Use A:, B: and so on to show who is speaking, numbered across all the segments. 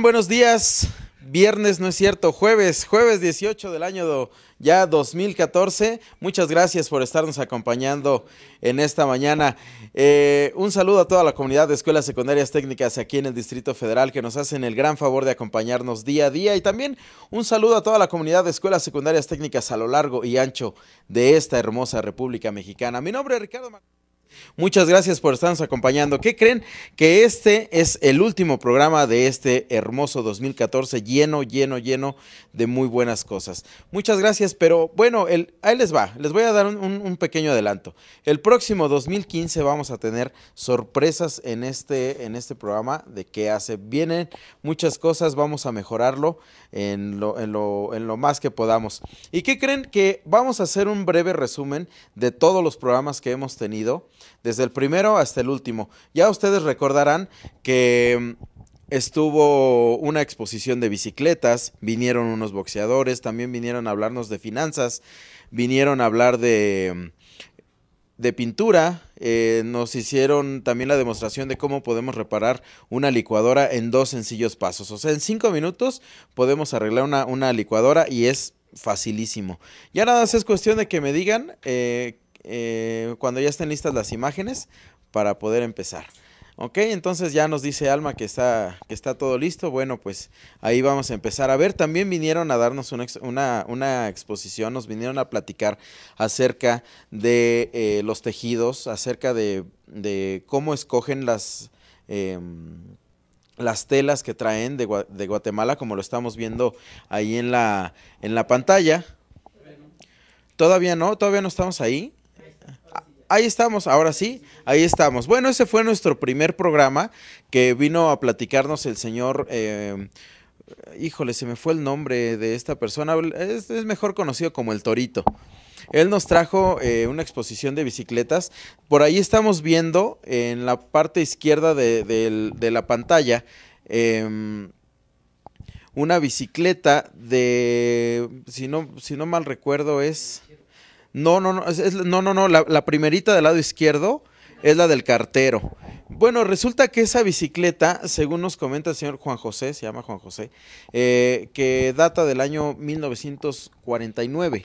A: Buenos días. Viernes, no es cierto, jueves, jueves 18 del año ya 2014. Muchas gracias por estarnos acompañando en esta mañana. Eh, un saludo a toda la comunidad de escuelas secundarias técnicas aquí en el Distrito Federal que nos hacen el gran favor de acompañarnos día a día. Y también un saludo a toda la comunidad de escuelas secundarias técnicas a lo largo y ancho de esta hermosa República Mexicana. Mi nombre es Ricardo Muchas gracias por estarnos acompañando. ¿Qué creen? Que este es el último programa de este hermoso 2014 lleno, lleno, lleno de muy buenas cosas. Muchas gracias, pero bueno, el, ahí les va. Les voy a dar un, pequeño adelanto. El próximo 2015 vamos a tener sorpresas en este, en este programa de qué hace. Vienen muchas cosas, vamos a mejorarlo en lo, en lo más que podamos. ¿Y qué creen? Que vamos a hacer un breve resumen de todos los programas que hemos tenido, desde el primero hasta el último. Ya ustedes recordarán que mm, estuvo una exposición de bicicletas, vinieron unos boxeadores, también vinieron a hablarnos de finanzas, vinieron a hablar de mm, de pintura. Eh, nos hicieron también la demostración de cómo podemos reparar una licuadora en dos sencillos pasos. O sea, en cinco minutos podemos arreglar una, licuadora y es facilísimo. Ya nada más es cuestión de que me digan eh, eh, cuando ya estén listas las imágenes para poder empezar. Ok, entonces ya nos dice Alma que está, que está todo listo. Bueno, pues ahí vamos a empezar a ver. También vinieron a darnos una, exposición, nos vinieron a platicar acerca de eh, los tejidos, acerca de, cómo escogen las... Em, las telas que traen de, de, Guatemala, como lo estamos viendo ahí en la, en la pantalla. Todavía no, todavía no estamos ahí ahí estamos, ahora sí, ahí estamos. Bueno, ese fue nuestro primer programa que vino a platicarnos el señor... Eh, híjole, se me fue el nombre de esta persona, es, mejor conocido como el Torito. Él nos trajo eh, una exposición de bicicletas. Por ahí estamos viendo en la parte izquierda de, la pantalla em, una bicicleta de, si no mal recuerdo, es no, no, no, no, no, no, la, primerita del lado izquierdo es la del cartero. Bueno, resulta que esa bicicleta, según nos comenta el señor Juan José, se llama Juan José, eh, que data del año 1949.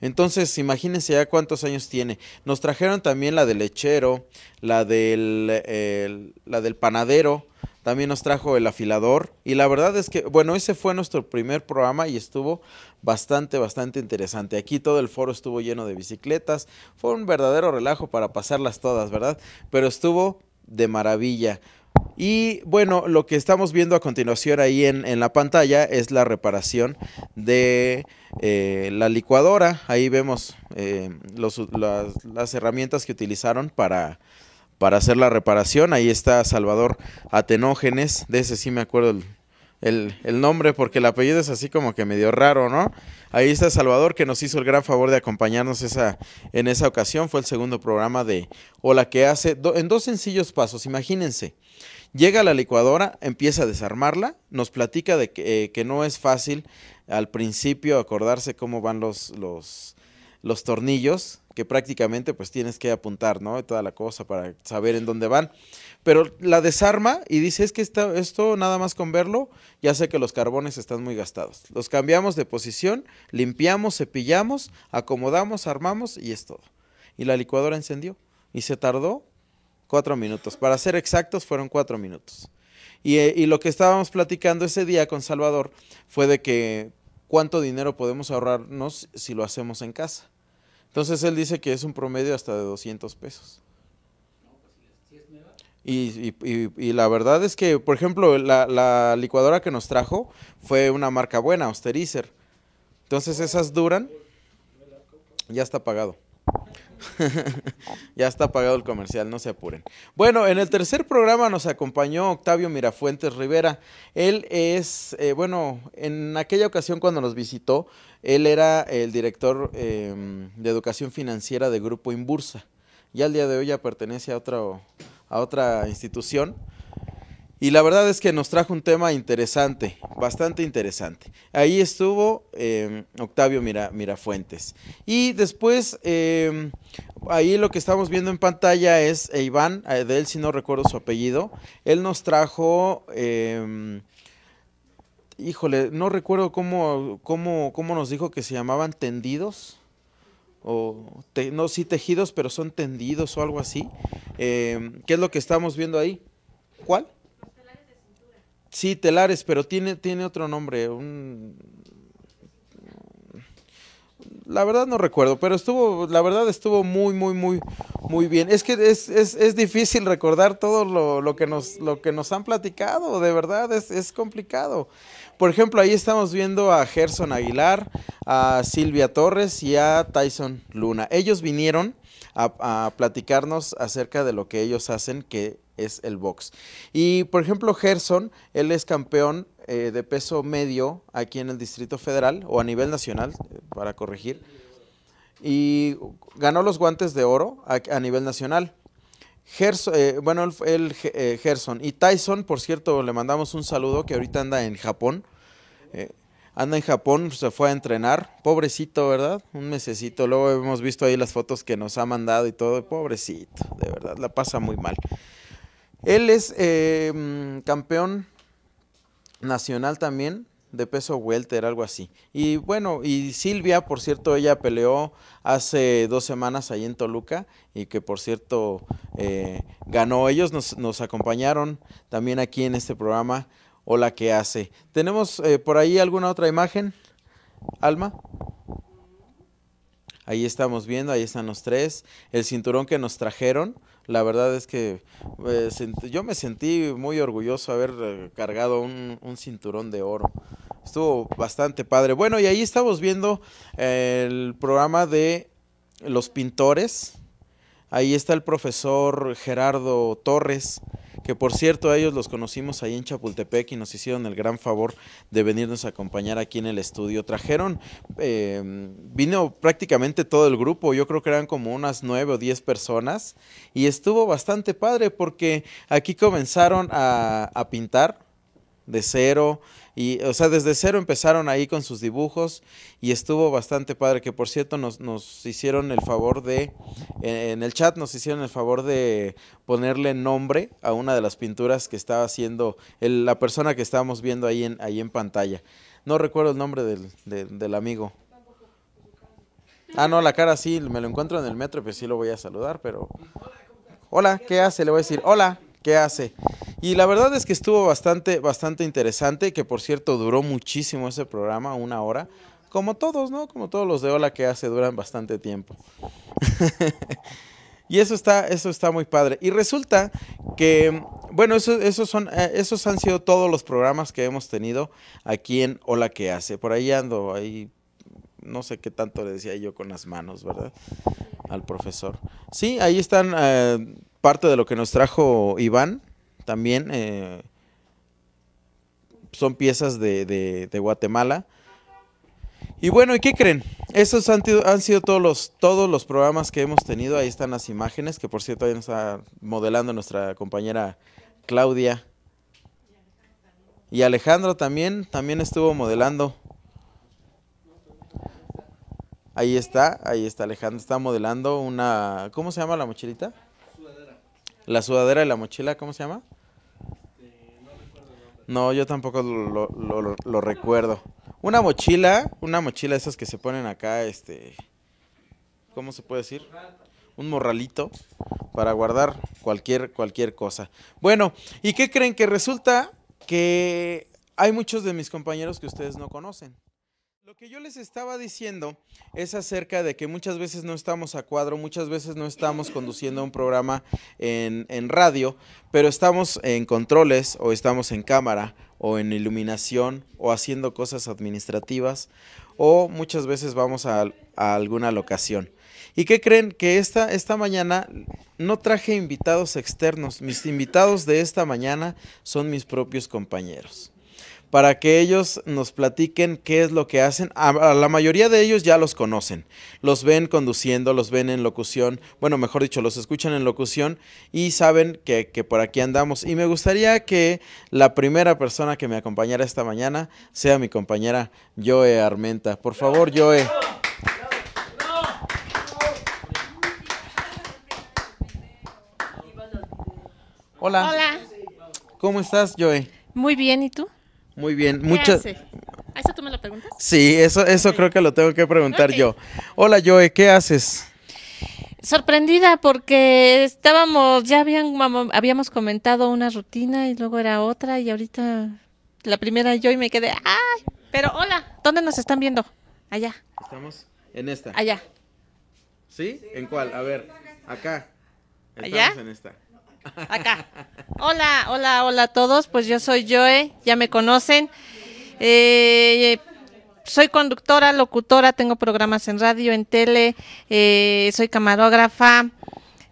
A: Entonces, imagínense ya cuántos años tiene. Nos trajeron también la del lechero, la la del panadero, también nos trajo el afilador. Y la verdad es que, bueno, ese fue nuestro primer programa y estuvo bastante, bastante interesante. Aquí todo el foro estuvo lleno de bicicletas. Fue un verdadero relajo para pasarlas todas, ¿verdad? Pero estuvo de maravilla. Y bueno, lo que estamos viendo a continuación ahí en, la pantalla es la reparación de eh, la licuadora. Ahí vemos eh, las herramientas que utilizaron para para hacer la reparación. Ahí está Salvador Atenógenes, de ese sí me acuerdo el, nombre porque el apellido es así como que medio raro, ¿no? Ahí está Salvador que nos hizo el gran favor de acompañarnos esa, en esa ocasión. Fue el segundo programa de Hola que hace en dos sencillos pasos, imagínense. Llega a la licuadora, empieza a desarmarla, nos platica de que, eh, que no es fácil al principio acordarse cómo van los, los los tornillos, que prácticamente pues tienes que apuntar, ¿no? Toda la cosa para saber en dónde van. Pero la desarma y dice, es que esto nada más con verlo, ya sé que los carbones están muy gastados. Los cambiamos de posición, limpiamos, cepillamos, acomodamos, armamos y es todo. Y la licuadora encendió. Y se tardó cuatro minutos. Para ser exactos, fueron cuatro minutos. Y, eh, y lo que estábamos platicando ese día con Salvador fue de que cuánto dinero podemos ahorrarnos si lo hacemos en casa entonces él dice que es un promedio hasta de 200 pesos. Y, la verdad es que, por ejemplo, la, la, licuadora que nos trajo fue una marca buena, Austerizer. Entonces esas duran, ya está pagado. ya está apagado el comercial, no se apuren. Bueno, en el tercer programa nos acompañó Octavio Mirafuentes Rivera. Él es, eh, bueno, en aquella ocasión cuando nos visitó, él era el director em, de educación financiera de Grupo Imbursa. Y al día de hoy ya pertenece a, otra, a otra institución y la verdad es que nos trajo un tema interesante, bastante interesante. Ahí estuvo em, Octavio Mira, Mirafuentes. Y después, em, ahí lo que estamos viendo en pantalla es Iván, de él si no recuerdo su apellido, él nos trajo... Em, híjole, no recuerdo cómo, nos dijo que se llamaban tendidos o no sí tejidos, pero son tendidos o algo así. ¿Qué es lo que estamos viendo ahí? ¿Cuál? Sí, telares, pero tiene, tiene otro nombre. La verdad no recuerdo, pero estuvo, la verdad estuvo muy, muy, muy, muy bien. Es que es, difícil recordar todo lo, que nos, lo que nos han platicado, de verdad, es, complicado. Por ejemplo, ahí estamos viendo a Gerson Aguilar, a Silvia Torres y a Tyson Luna. Ellos vinieron a, a platicarnos acerca de lo que ellos hacen, que es el box. Y por ejemplo, Gerson, él es campeón eh, de peso medio aquí en el Distrito Federal o a nivel nacional, para corregir. Y ganó los guantes de oro a, nivel nacional. Gerson, eh, bueno, el, eh, Gerson. Y Tyson, por cierto, le mandamos un saludo que ahorita anda en Japón. anda en Japón, se fue a entrenar. Pobrecito, ¿verdad? Un mesecito. Luego hemos visto ahí las fotos que nos ha mandado y todo. Pobrecito, de verdad, la pasa muy mal. Él es em, campeón nacional también de peso welter, algo así. Y bueno, y Silvia, por cierto, ella peleó hace dos semanas ahí en Toluca y que por cierto eh, ganó. Ellos nos, acompañaron también aquí en este programa. Hola, ¿qué hace? ¿Tenemos eh, por ahí alguna otra imagen? Alma. Ahí estamos viendo, ahí están los tres. El cinturón que nos trajeron la verdad es que eh, yo me sentí muy orgulloso de haber eh, cargado un, un cinturón de oro estuvo bastante padre. Bueno, y ahí estamos viendo eh, el programa de los pintores. Ahí está el profesor Gerardo Torres, que por cierto a ellos los conocimos ahí en Chapultepec y nos hicieron el gran favor de venirnos a acompañar aquí en el estudio. Trajeron, em, vino prácticamente todo el grupo, yo creo que eran como unas nueve o diez personas y estuvo bastante padre porque aquí comenzaron a, a pintar de cero, y, o sea, desde cero empezaron ahí con sus dibujos y estuvo bastante padre, que por cierto nos, nos hicieron el favor de, eh, en el chat nos hicieron el favor de ponerle nombre a una de las pinturas que estaba haciendo la persona que estábamos viendo ahí en, ahí en pantalla. No recuerdo el nombre del, amigo. Ah, no, la cara sí, me lo encuentro en el metro, pero pues sí lo voy a saludar, pero... Hola, ¿qué hace? Le voy a decir, hola, ¿qué hace? Y la verdad es que estuvo bastante, bastante interesante, que por cierto duró muchísimo ese programa, una hora. Como todos, ¿no? Como todos los de Hola que hace duran bastante tiempo. y eso está, eso está muy padre. Y resulta que, bueno, esos son, eh, esos han sido todos los programas que hemos tenido aquí en Hola que hace. Por ahí ando, ahí no sé qué tanto le decía yo con las manos, ¿verdad? Al profesor. Sí, ahí están eh, parte de lo que nos trajo Iván también eh, son piezas de, de, Guatemala. Y bueno, ¿y qué creen? Esos han, han, sido todos los, todos los programas que hemos tenido. Ahí están las imágenes, que por cierto ahí nos está modelando nuestra compañera Claudia. Y Alejandro también, también estuvo modelando. Ahí está, ahí está Alejandro, está modelando una... ¿Cómo se llama la mochilita? La sudadera y la mochila, ¿cómo se llama? No, yo tampoco lo, recuerdo. Una mochila, una mochila esas que se ponen acá, este, ¿cómo se puede decir? Un morralito para guardar cualquier, cualquier cosa. Bueno, ¿y qué creen? Que resulta que hay muchos de mis compañeros que ustedes no conocen. Lo que yo les estaba diciendo es acerca de que muchas veces no estamos a cuadro, muchas veces no estamos conduciendo un programa en, radio, pero estamos en controles o estamos en cámara o en iluminación o haciendo cosas administrativas o muchas veces vamos a, alguna locación. ¿Y qué creen? Que esta, esta mañana no traje invitados externos, mis invitados de esta mañana son mis propios compañeros para que ellos nos platiquen qué es lo que hacen. A, la mayoría de ellos ya los conocen, los ven conduciendo, los ven en locución, bueno, mejor dicho, los escuchan en locución y saben que, por aquí andamos. Y me gustaría que la primera persona que me acompañara esta mañana sea mi compañera Joe Armenta. Por favor, Joe. Hola. Hola. ¿Cómo estás, Joe?
B: Muy bien, ¿y tú?
A: Muy bien, muchas. eso tú me la preguntas? Sí, eso, eso creo que lo tengo que preguntar yo. Hola Joe, ¿qué haces?
B: Sorprendida porque estábamos, ya habían, habíamos comentado una rutina y luego era otra y ahorita la primera yo y me quedé, ¡ay! Pero hola, ¿dónde nos están viendo? Allá.
A: Estamos en esta. Allá. ¿Sí? ¿En cuál? A ver, acá. Estamos ¿Allá? en esta. Acá.
B: Hola, hola, hola a todos. Pues yo soy Joe, ya me conocen. Eh, soy conductora, locutora, tengo programas en radio, en tele, eh, soy camarógrafa,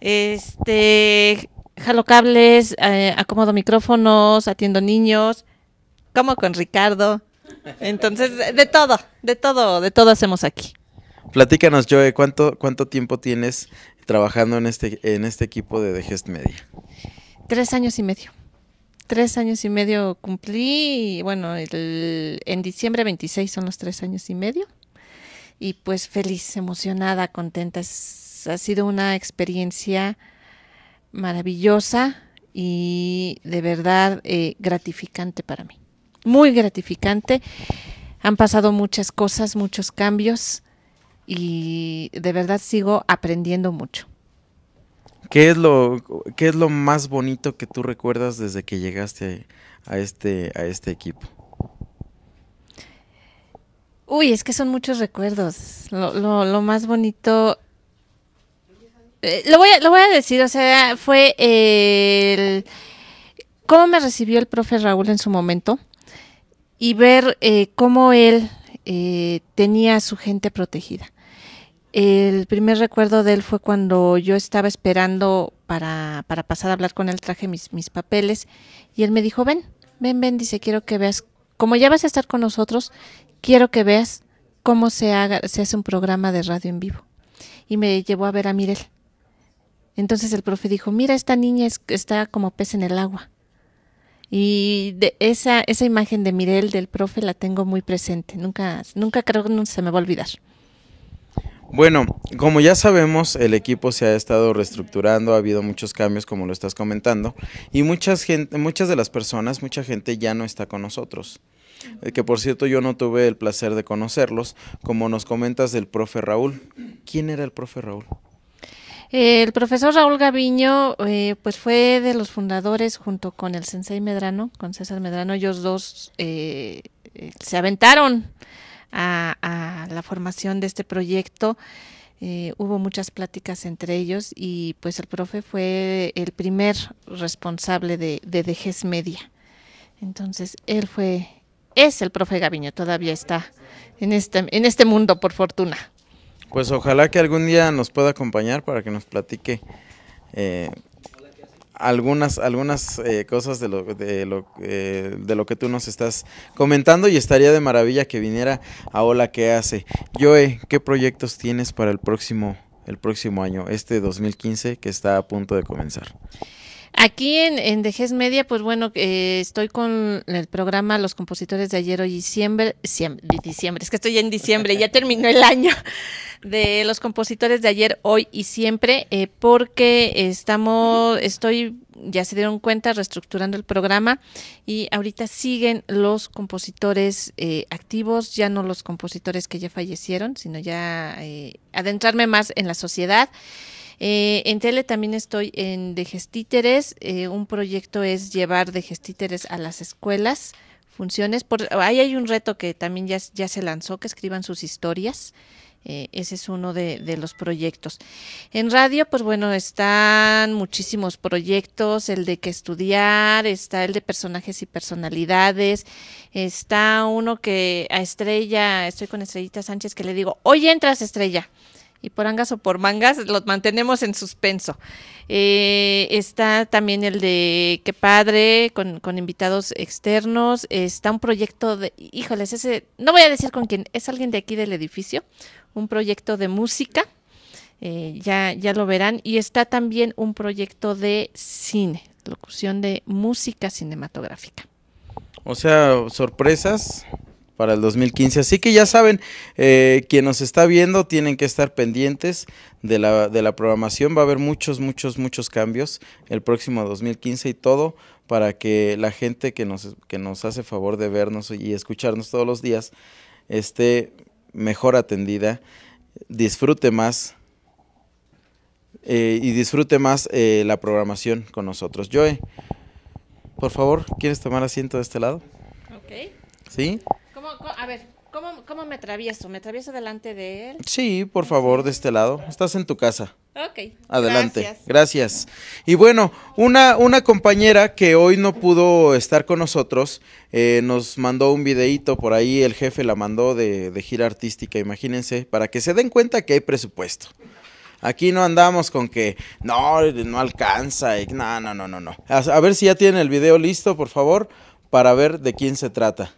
B: este, jalo cables, eh, acomodo micrófonos, atiendo niños, como con Ricardo. Entonces, de todo, de todo, de todo hacemos aquí.
A: Platícanos, Joe, ¿cuánto, ¿cuánto tiempo tienes trabajando en este, en este equipo de The Gest Media?
B: Tres años y medio. Tres años y medio cumplí, bueno, el, en diciembre 26 son los tres años y medio. Y pues feliz, emocionada, contenta. ha sido una experiencia maravillosa y de verdad eh, gratificante para mí. Muy gratificante. Han pasado muchas cosas, muchos cambios y de verdad sigo aprendiendo mucho.
A: ¿Qué es lo, qué es lo más bonito que tú recuerdas desde que llegaste a este, a este equipo?
B: Uy, es que son muchos recuerdos. Lo, más bonito... Eh, lo, voy a, decir, o sea, fue el... cómo me recibió el profe Raúl en su momento y ver eh, cómo él eh, tenía a su gente protegida. El primer recuerdo de él fue cuando yo estaba esperando para, para pasar a hablar con él, traje mis, mis papeles y él me dijo, ven, ven, ven, dice, quiero que veas, como ya vas a estar con nosotros, quiero que veas cómo se, haga, se hace un programa de radio en vivo. Y me llevó a ver a Mirel. Entonces el profe dijo, mira, esta niña está como pez en el agua. Y esa, esa imagen de Mirel, del profe, la tengo muy presente. Nunca, nunca creo que se me va a olvidar.
A: Bueno, como ya sabemos, el equipo se ha estado reestructurando, ha habido muchos cambios, como lo estás comentando, y muchas, gente, muchas de las personas, mucha gente ya no está con nosotros. Eh, que por cierto, yo no tuve el placer de conocerlos. Como nos comentas del profe Raúl, ¿quién era el profe Raúl?
B: El profesor Raúl Gaviño, eh, pues fue de los fundadores junto con el sensei Medrano, con César Medrano, ellos dos eh, eh, se aventaron a, la formación de este proyecto. hubo muchas pláticas entre ellos y pues el profe fue el primer responsable de, de Dejes Media. Entonces, él fue, es el profe Gaviño, todavía está en este, en este mundo, por fortuna
A: pues ojalá que algún día nos pueda acompañar para que nos platique eh, algunas, algunas eh, cosas de lo, eh, de lo que tú nos estás comentando y estaría de maravilla que viniera a Hola que hace. Joe, ¿qué proyectos tienes para el próximo, el próximo año, este 2015 que está a punto de comenzar?
B: Aquí en, en Dejes Media, pues bueno, eh, estoy con el programa Los Compositores de Ayer, Hoy y Siempre, diciembre, es que estoy en diciembre, ya terminó el año de Los Compositores de Ayer, Hoy y Siempre, eh, porque estamos, estoy, ya se dieron cuenta, reestructurando el programa y ahorita siguen los compositores eh, activos, ya no los compositores que ya fallecieron, sino ya adentrarme más en la sociedad. Eh, en tele también estoy en De Gestíteres. Eh, un proyecto es llevar De Gestíteres a las escuelas. Funciones. Por, ahí hay un reto que también ya, se lanzó, que escriban sus historias. Eh, ese es uno de, de, los proyectos. En radio, pues bueno, están muchísimos proyectos, el de que estudiar, está el de personajes y personalidades, está uno que a Estrella, estoy con Estrellita Sánchez, que le digo, hoy entras Estrella y por angas o por mangas los mantenemos en suspenso. Eh, está también el de Qué padre, con, invitados externos. Está un proyecto de, híjoles, ese, no voy a decir con quién, es alguien de aquí del edificio, un proyecto de música. Eh, ya, ya lo verán. Y está también un proyecto de cine, locución de música cinematográfica.
A: O sea, sorpresas para el 2015. Así que ya saben, eh, quien nos está viendo tienen que estar pendientes de la, programación. Va a haber muchos, muchos, muchos cambios el próximo 2015 y todo para que la gente que nos, que nos hace favor de vernos y escucharnos todos los días esté mejor atendida, disfrute más. Eh, y disfrute más eh, la programación con nosotros. Joe, por favor, ¿quieres tomar asiento de este lado? Ok. ¿Sí?
B: a ver, ¿cómo, ¿cómo me atravieso? ¿Me atravieso delante de él?
A: Sí, por favor, de este lado. Estás en tu casa. Ok. Adelante. Gracias. Y bueno, una, una compañera que hoy no pudo estar con nosotros eh, nos mandó un videíto por ahí, el jefe la mandó de, gira artística, imagínense, para que se den cuenta que hay presupuesto. Aquí no andamos con que no, no alcanza, y, no, no, no, no, A, a ver si ya tienen el video listo, por favor, para ver de quién se trata.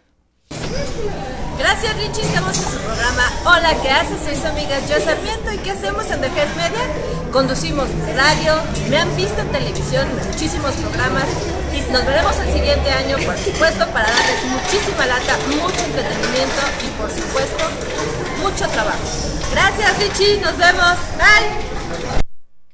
B: Richie, estamos en su programa Hola, ¿qué haces? Soy su amiga Yo Sarmiento y ¿qué hacemos en The Media? Conducimos radio, me han visto en televisión, muchísimos programas y nos veremos el siguiente año, por supuesto, para darles muchísima lata, mucho
C: entretenimiento y por supuesto, mucho trabajo. Gracias Richie, nos vemos, bye.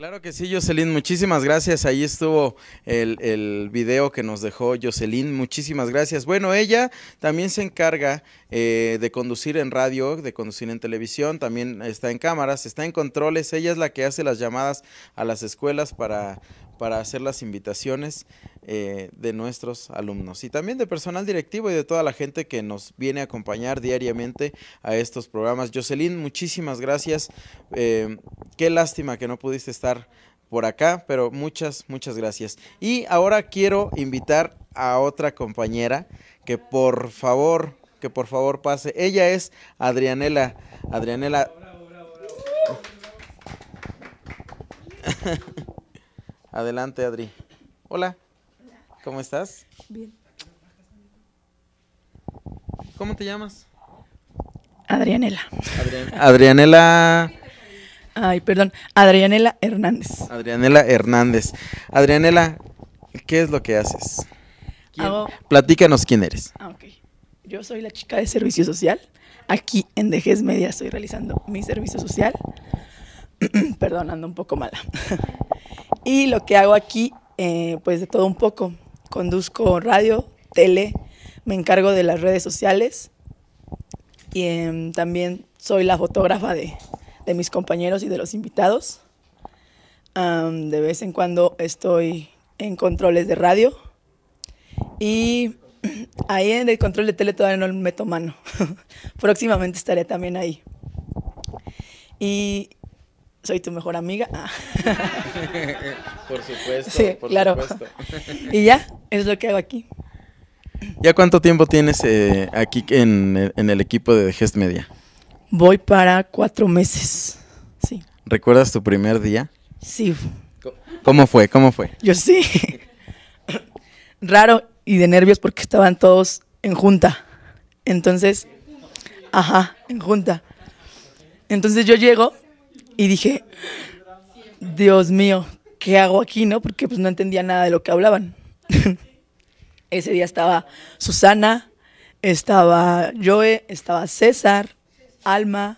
A: Claro que sí, Jocelyn, muchísimas gracias. Ahí estuvo el, el, video que nos dejó Jocelyn, muchísimas gracias. Bueno, ella también se encarga eh, de conducir en radio, de conducir en televisión, también está en cámaras, está en controles. Ella es la que hace las llamadas a las escuelas para, para hacer las invitaciones. Eh, de nuestros alumnos y también de personal directivo y de toda la gente que nos viene a acompañar diariamente a estos programas. Jocelyn, muchísimas gracias. Eh, qué lástima que no pudiste estar por acá, pero muchas, muchas gracias. Y ahora quiero invitar a otra compañera que por favor, que por favor pase. Ella es Adrianela. Adrianela. Adelante, Adri. Hola. ¿Cómo estás? Bien. ¿Cómo te llamas? Adrianela. Adrianela.
C: Ay, perdón. Adrianela Hernández.
A: Adrianela Hernández. Adrianela, ¿qué es lo que haces? Platícanos quién eres.
C: Ah, ok. Yo soy la chica de servicio social. Aquí en Dejes Media estoy realizando mi servicio social. perdón, ando un poco mala. y lo que hago aquí, eh, pues de todo un poco Conduzco radio, tele, me encargo de las redes sociales y em, también soy la fotógrafa de, mis compañeros y de los invitados. de vez en cuando estoy en controles de radio y ahí en el control de tele todavía no meto mano. Próximamente estaré también ahí. Y soy tu mejor amiga. Ah.
A: por supuesto. claro.
C: y ya, es lo que hago aquí.
A: ¿Ya cuánto tiempo tienes eh, aquí en, en, el equipo de Gest Media?
C: Voy para cuatro meses, sí.
A: ¿Recuerdas tu primer día? Sí. ¿Cómo fue? ¿Cómo fue?
C: Yo sí. Raro y de nervios porque estaban todos en junta. Entonces, ajá, en junta. Entonces yo llego y dije, Dios mío, ¿qué hago aquí, no? Porque pues no entendía nada de lo que hablaban. Ese día estaba Susana, estaba Joe, estaba César, Alma,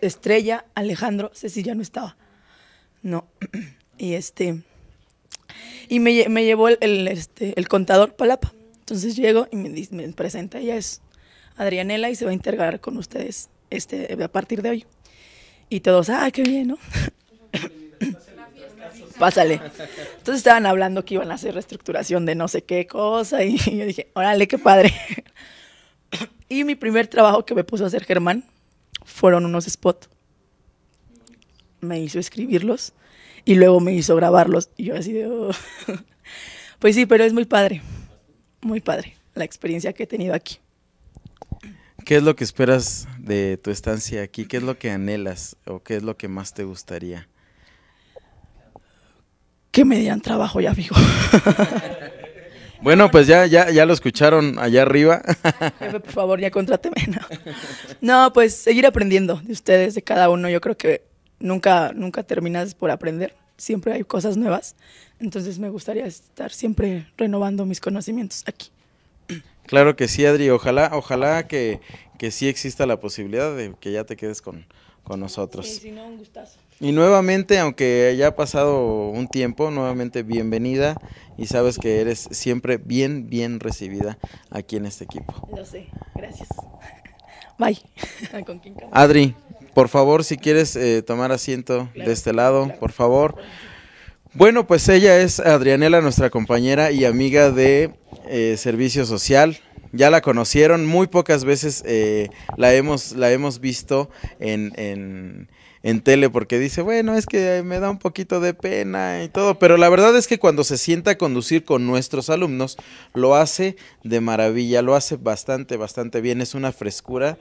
C: Estrella, Alejandro, Cecilia no estaba. No. Y este y me, llevó el, este, el, contador Palapa. Entonces llego y me, me presenta, ella es Adrianela y se va a integrar con ustedes este, a partir de hoy. Y todos, ah, qué bien, ¿no? Pásale. Entonces estaban hablando que iban a hacer reestructuración de no sé qué cosa y yo dije, órale, qué padre. Y mi primer trabajo que me puso a hacer Germán fueron unos spots. Me hizo escribirlos y luego me hizo grabarlos. Y yo así de... Oh". Pues sí, pero es muy padre. Muy padre la experiencia que he tenido aquí.
A: ¿Qué es lo que esperas de tu estancia aquí? ¿Qué es lo que anhelas o qué es lo que más te gustaría?
C: Que me trabajo ya fijo.
A: Bueno, pues ya, ya, ya lo escucharon allá arriba. por
C: favor, ya contráteme. No. no, pues seguir aprendiendo de ustedes, de cada uno. Yo creo que nunca, nunca terminas por aprender. Siempre hay cosas nuevas. Entonces me gustaría estar siempre renovando mis conocimientos aquí.
A: Claro que sí, Adri. Ojalá, ojalá que, sí exista la posibilidad de que ya te quedes con, nosotros. Y nuevamente, aunque ya ha pasado un tiempo, nuevamente bienvenida y sabes que eres siempre bien, bien recibida aquí en este equipo.
C: Lo sé, gracias. Bye.
A: Ah, Adri, por favor, si quieres eh, tomar asiento de este lado, por favor. Bueno, pues ella es Adrianela, nuestra compañera y amiga de eh, Servicio Social. Ya la conocieron, muy pocas veces eh, la, hemos, la hemos visto en, en, en, tele porque dice, bueno, es que me da un poquito de pena y todo, pero la verdad es que cuando se sienta a conducir con nuestros alumnos, lo hace de maravilla, lo hace bastante, bastante bien, es una frescura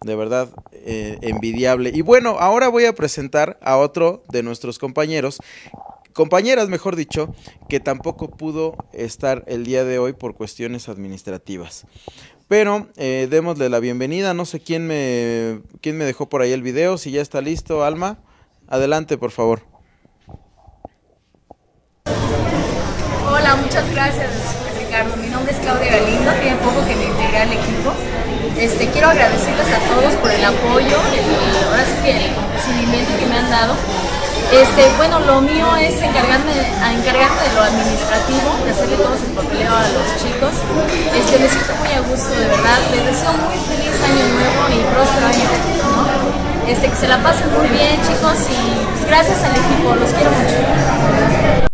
A: de verdad eh, envidiable. Y bueno, ahora voy a presentar a otro de nuestros compañeros compañeras, mejor dicho, que tampoco pudo estar el día de hoy por cuestiones administrativas. Pero eh, démosle la bienvenida, no sé quién me, quién me dejó por ahí el video, si ya está listo, Alma, adelante por favor.
D: Hola, muchas gracias Ricardo, mi nombre es Claudia Galindo, tiene poco que me integré al equipo.
E: Este, quiero agradecerles a todos por el apoyo, el, el que
B: me han dado este, bueno, lo mío es encargarme, de lo administrativo,
D: de hacerle todo su papeleo a los chicos. Les este, me siento muy a gusto, de verdad. Les deseo muy feliz año nuevo y próspero año, Este, que se la pasen muy bien,
B: chicos, y pues, gracias al equipo, los quiero mucho.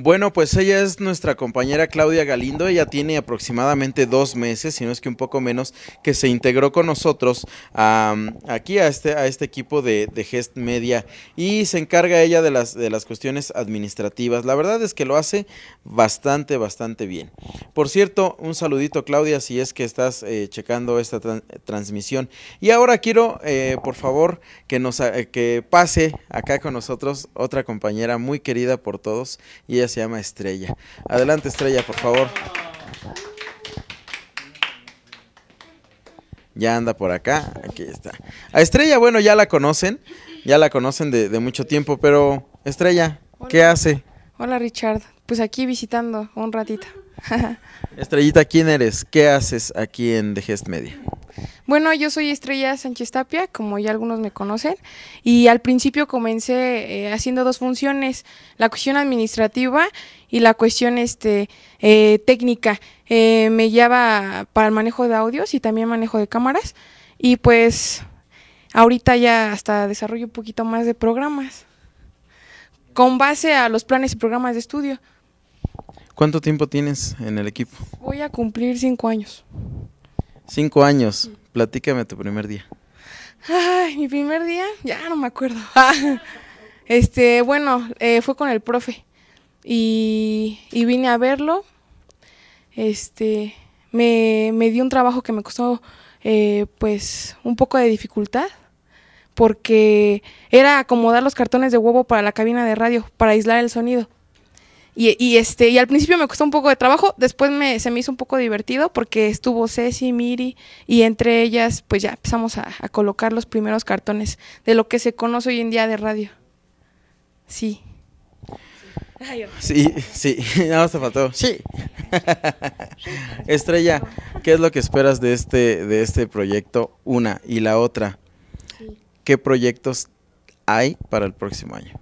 A: Bueno, pues ella es nuestra compañera Claudia Galindo. Ella tiene aproximadamente dos meses, si no es que un poco menos, que se integró con nosotros aquí a este, a este equipo de, Gest Media y se encarga ella de las, de las cuestiones administrativas. La verdad es que lo hace bastante, bastante bien. Por cierto, un saludito Claudia si es que estás eh, checando esta transmisión. Y ahora quiero, eh, por favor, que, nos, eh, que pase acá con nosotros otra compañera muy querida por todos y es se llama Estrella. Adelante Estrella, por favor. Ya anda por acá, aquí está. A Estrella, bueno, ya la conocen, ya la conocen de, mucho tiempo, pero Estrella, ¿qué hace?
E: Hola Richard, pues aquí visitando un ratito.
A: Estrellita, ¿quién eres? ¿Qué haces aquí en The Media?
E: Bueno, yo soy Estrella Sánchez Tapia, como ya algunos me conocen, y al principio comencé eh, haciendo dos funciones, la cuestión administrativa y la cuestión este, eh, técnica. Eh, me llevaba para el manejo de audios y también manejo de cámaras, y pues ahorita ya hasta desarrollo un poquito más de programas, con base a los planes y programas de estudio.
A: ¿Cuánto tiempo tienes en el equipo?
E: Voy a cumplir cinco años.
A: Cinco años. Platícame tu primer día.
E: Ay, mi primer día, ya no me acuerdo. este, bueno, eh, fue con el profe y, vine a verlo. Este, me, dio un trabajo que me costó, eh, pues, un poco de dificultad porque era acomodar los cartones de huevo para la cabina de radio, para aislar el sonido. Y, este, y al principio me costó un poco de trabajo, después me, se me hizo un poco divertido porque estuvo Ceci, Miri, y entre ellas, pues ya empezamos a, colocar los primeros cartones de lo que se conoce hoy en día de radio.
C: Sí.
A: Sí, sí, nada más te faltó. Sí. Estrella, ¿qué es lo que esperas de este, de este proyecto? Una y la otra. ¿Qué proyectos hay para el próximo año?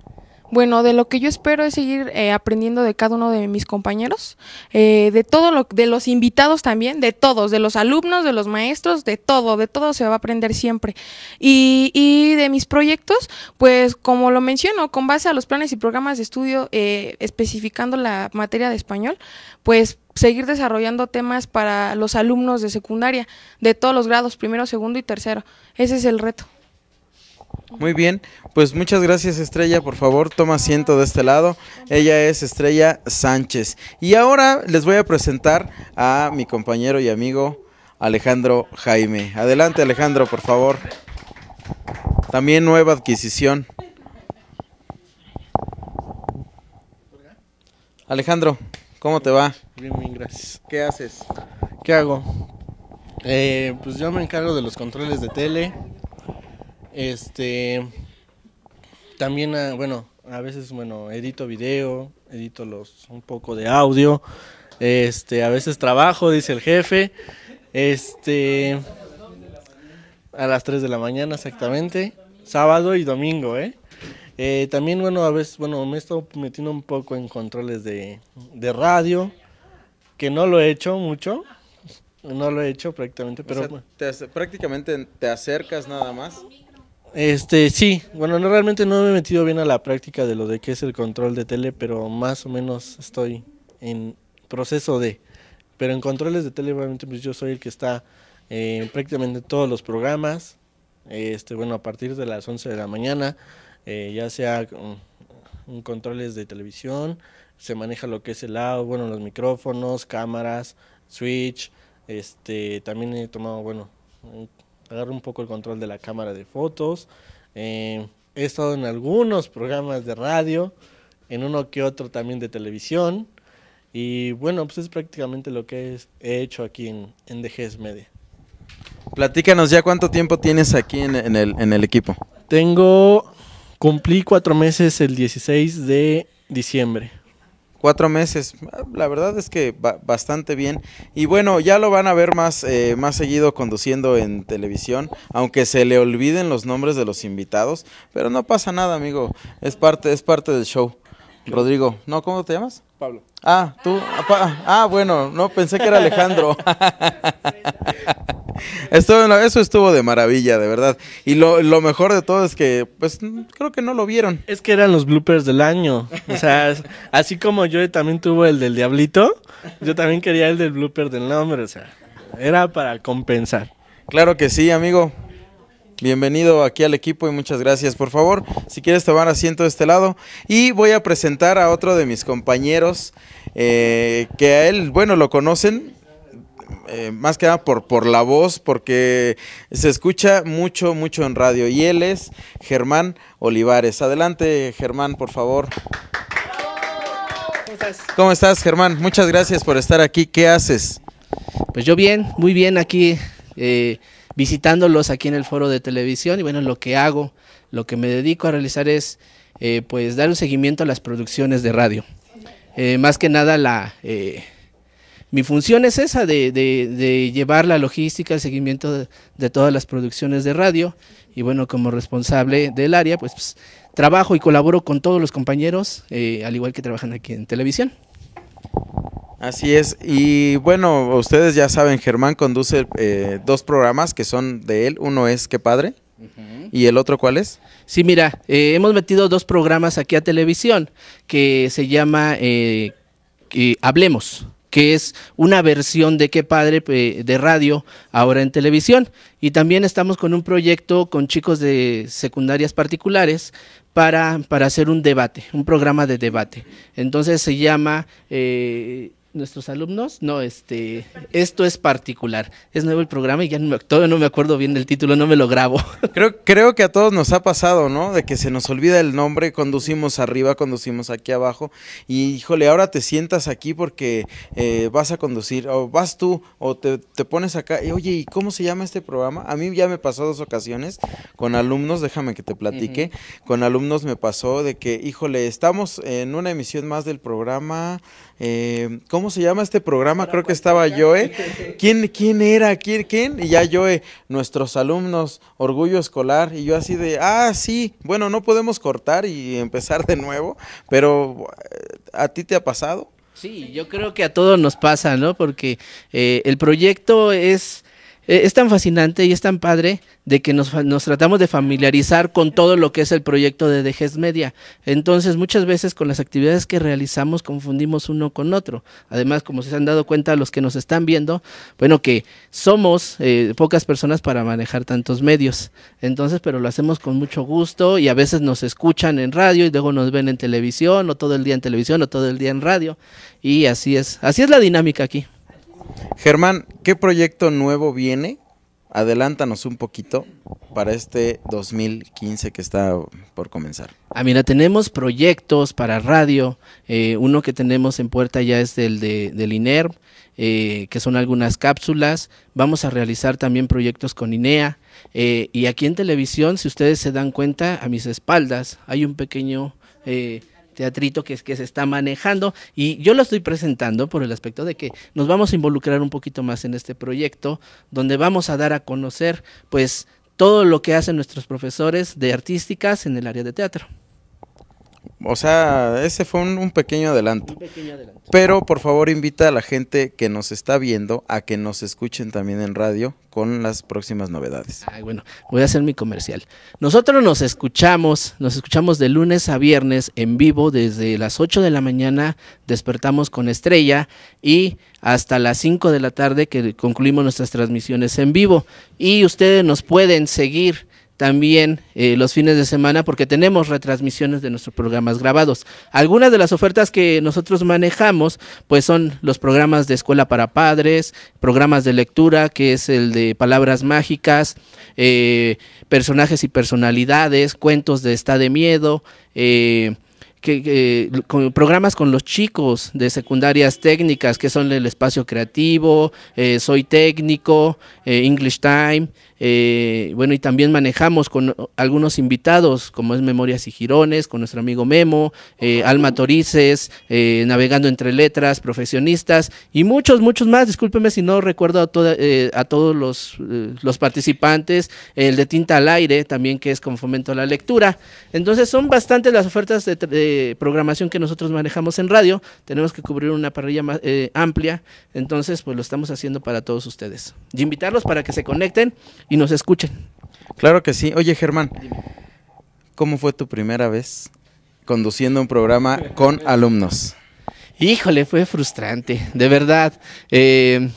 E: Bueno, de lo que yo espero es seguir eh, aprendiendo de cada uno de mis compañeros, eh, de todo lo, de los invitados también, de todos, de los alumnos, de los maestros, de todo, de todo se va a aprender siempre. Y, y de mis proyectos, pues como lo menciono, con base a los planes y programas de estudio, eh, especificando la materia de español, pues seguir desarrollando temas para los alumnos de secundaria, de todos los grados, primero, segundo y tercero. Ese es el reto.
A: Muy bien, pues muchas gracias Estrella, por favor, toma asiento de este lado. Ella es Estrella Sánchez. Y ahora les voy a presentar a mi compañero y amigo Alejandro Jaime. Adelante Alejandro, por favor. También nueva adquisición. Alejandro, ¿cómo te va? Bien, bien, gracias. ¿Qué haces? ¿Qué hago? Eh, pues yo me encargo de los controles
F: de tele, este. También, ah, bueno, a veces, bueno, edito video, edito los un poco de audio. Este, a veces trabajo, dice el jefe. Este. A las 3 de la mañana, exactamente. Sábado y domingo, ¿eh? ¿eh? también, bueno, a veces, bueno, me he estado metiendo un poco en controles de, de radio, que no lo he hecho mucho. No lo he hecho prácticamente, pero... O
A: te, prácticamente te acercas nada más.
F: Este, sí, bueno, no, realmente no me he metido bien a la práctica de lo de qué es el control de tele, pero más o menos estoy en proceso de. Pero en controles de tele, pues, yo soy el que está eh, en prácticamente todos los programas, este, bueno, a partir de las 11 de la mañana, eh, ya sea en controles de televisión, se maneja lo que es el audio, bueno, los micrófonos, cámaras, switch, este, también he tomado, bueno, agarro un poco el control de la cámara de fotos. Eh, he estado en algunos programas de radio, en uno que otro también de televisión. Y bueno, pues es prácticamente lo que he hecho aquí en, en DGS Media.
A: Platícanos ya cuánto tiempo tienes aquí el, en el equipo. Tengo, cumplí cuatro meses el 16 de diciembre. Cuatro meses, la verdad es que bastante bien. Y bueno, ya lo van a ver más, eh, más seguido conduciendo en televisión, aunque se le olviden los nombres de los invitados, pero no pasa nada, amigo, es parte, es parte del show. Rodrigo, ¿no? ¿Cómo te llamas? Pablo. Ah, tú. Ah, bueno, no pensé que era Alejandro. estuvo, eso estuvo de maravilla, de verdad. Y lo, mejor de todo es que, pues, creo que no lo vieron. Es que eran los
F: bloopers del año. O sea, así como yo también tuve el del Diablito, yo también
A: quería el del blooper del nombre. O sea, era para compensar. Claro que sí, amigo. Bienvenido aquí al equipo y muchas gracias. Por favor, si quieres tomar asiento de este lado. Y voy a presentar a otro de mis compañeros, eh, que a él, bueno, lo conocen, eh, más que nada por, por la voz, porque se escucha mucho, mucho en radio. Y él es Germán Olivares. Adelante, Germán, por favor. ¿Cómo estás? ¿Cómo estás, Germán? Muchas gracias por estar aquí. ¿Qué haces? Pues yo bien, muy bien aquí, eh, visitándolos aquí
G: en el foro de televisión. Y bueno, lo que hago, lo que me dedico a realizar es, eh, pues, dar un seguimiento a las producciones de radio. más que nada la mi función es esa, de, llevar la logística, el seguimiento de, todas las producciones de radio y bueno, como responsable del área, pues, pues trabajo y colaboro con todos los compañeros, eh, al igual que trabajan aquí en televisión.
A: Así es, y bueno, ustedes ya saben, Germán conduce eh, dos programas que son de él, uno es Qué Padre, y el otro ¿cuál es? Sí, mira, eh, hemos metido dos programas aquí a
G: televisión, que se llama Hablemos, que es una versión de Qué Padre eh, de radio ahora en televisión. Y también estamos con un proyecto con chicos de secundarias particulares para, hacer un debate, un programa de debate. Entonces se llama... Eh, nuestros alumnos,
A: no, este, esto es particular. Es nuevo el programa y ya no me, no me acuerdo bien del título, no me lo grabo. Creo, creo que a todos nos ha pasado, ¿no? De que se nos olvida el nombre, conducimos arriba, conducimos aquí abajo y, híjole, ahora te sientas aquí porque eh, vas a conducir o vas tú o te, pones acá. Y, Oye, ¿y cómo se llama este programa? A mí ya me pasó dos ocasiones con alumnos, déjame que te platique, con alumnos me pasó de que, híjole, estamos en una emisión más del programa, eh, ¿cómo ¿cómo se llama este programa? Creo que estaba Joe. ¿Quién, quién era? ¿Quién, Y ya Joe, nuestros alumnos, orgullo escolar. Y yo así de, ah, sí, bueno, no podemos cortar y empezar de nuevo, pero eh, ¿a ti te ha pasado?
G: Sí, yo creo que a todos nos pasa, ¿no? Porque eh, el proyecto es eh, es tan fascinante y es tan padre de que nos, tratamos de familiarizar con todo lo que es el proyecto de Dejes Media. Entonces, muchas veces con las actividades que realizamos confundimos uno con otro. Además, como se han dado cuenta los que nos están viendo, bueno, que somos eh, pocas personas para manejar tantos medios. Entonces, pero lo hacemos con mucho gusto y a veces nos escuchan en radio y luego nos ven en televisión o todo el día en televisión o todo el día en radio. Y así es, así es la dinámica aquí.
A: Germán, ¿qué proyecto nuevo viene? Adelántanos un poquito para este 2015 que está por comenzar.
G: Ah, mira, tenemos proyectos para radio. Eh, uno que tenemos en puerta ya es del INER, eh, que son algunas cápsulas. Vamos a realizar también proyectos con INEA. Eh, y aquí en televisión, si ustedes se dan cuenta, a mis espaldas hay un pequeño teatrito que, es, que se está manejando. Y yo lo estoy presentando por el aspecto de que nos vamos a involucrar un poquito más en este proyecto, donde vamos a dar a conocer, pues,
A: todo lo que hacen nuestros profesores de artísticas en el área de teatro. O sea, ese fue un, pequeño adelanto. Pero por favor invita a la gente que nos está viendo a que nos escuchen también en radio con las próximas novedades. Ay, bueno, voy a hacer mi comercial. Nosotros nos escuchamos, nos escuchamos de lunes a viernes
G: en vivo desde las 8 de la mañana, despertamos con estrella y hasta las 5 de la tarde que concluimos nuestras transmisiones en vivo. Y ustedes nos pueden seguir también eh, los fines de semana porque tenemos retransmisiones de nuestros programas grabados. Algunas de las ofertas que nosotros manejamos pues son los programas de escuela para padres, programas de lectura que es el de palabras mágicas, eh, personajes y personalidades, cuentos de está de miedo, eh, programas con los chicos de secundarias técnicas que son el espacio creativo, soy técnico, English Time. Eh, bueno, y también manejamos con algunos invitados, como es Memorias y Girones, con nuestro amigo Memo, eh, Alma Torices, eh, Navegando entre Letras, Profesionistas y muchos, muchos más. Discúlpeme si no recuerdo a, eh, a todos los, participantes. El de Tinta al Aire también, que es con fomento a la lectura. Entonces, son bastantes las ofertas de, programación que nosotros manejamos en radio. Tenemos que cubrir una parrilla más, amplia. Entonces, pues lo estamos haciendo para todos ustedes. Y invitarlos para que se conecten y nos escuchen.
A: Claro que sí. Oye, Germán, ¿cómo fue tu primera vez conduciendo un programa con alumnos? Híjole, fue frustrante, de verdad.
G: Eh,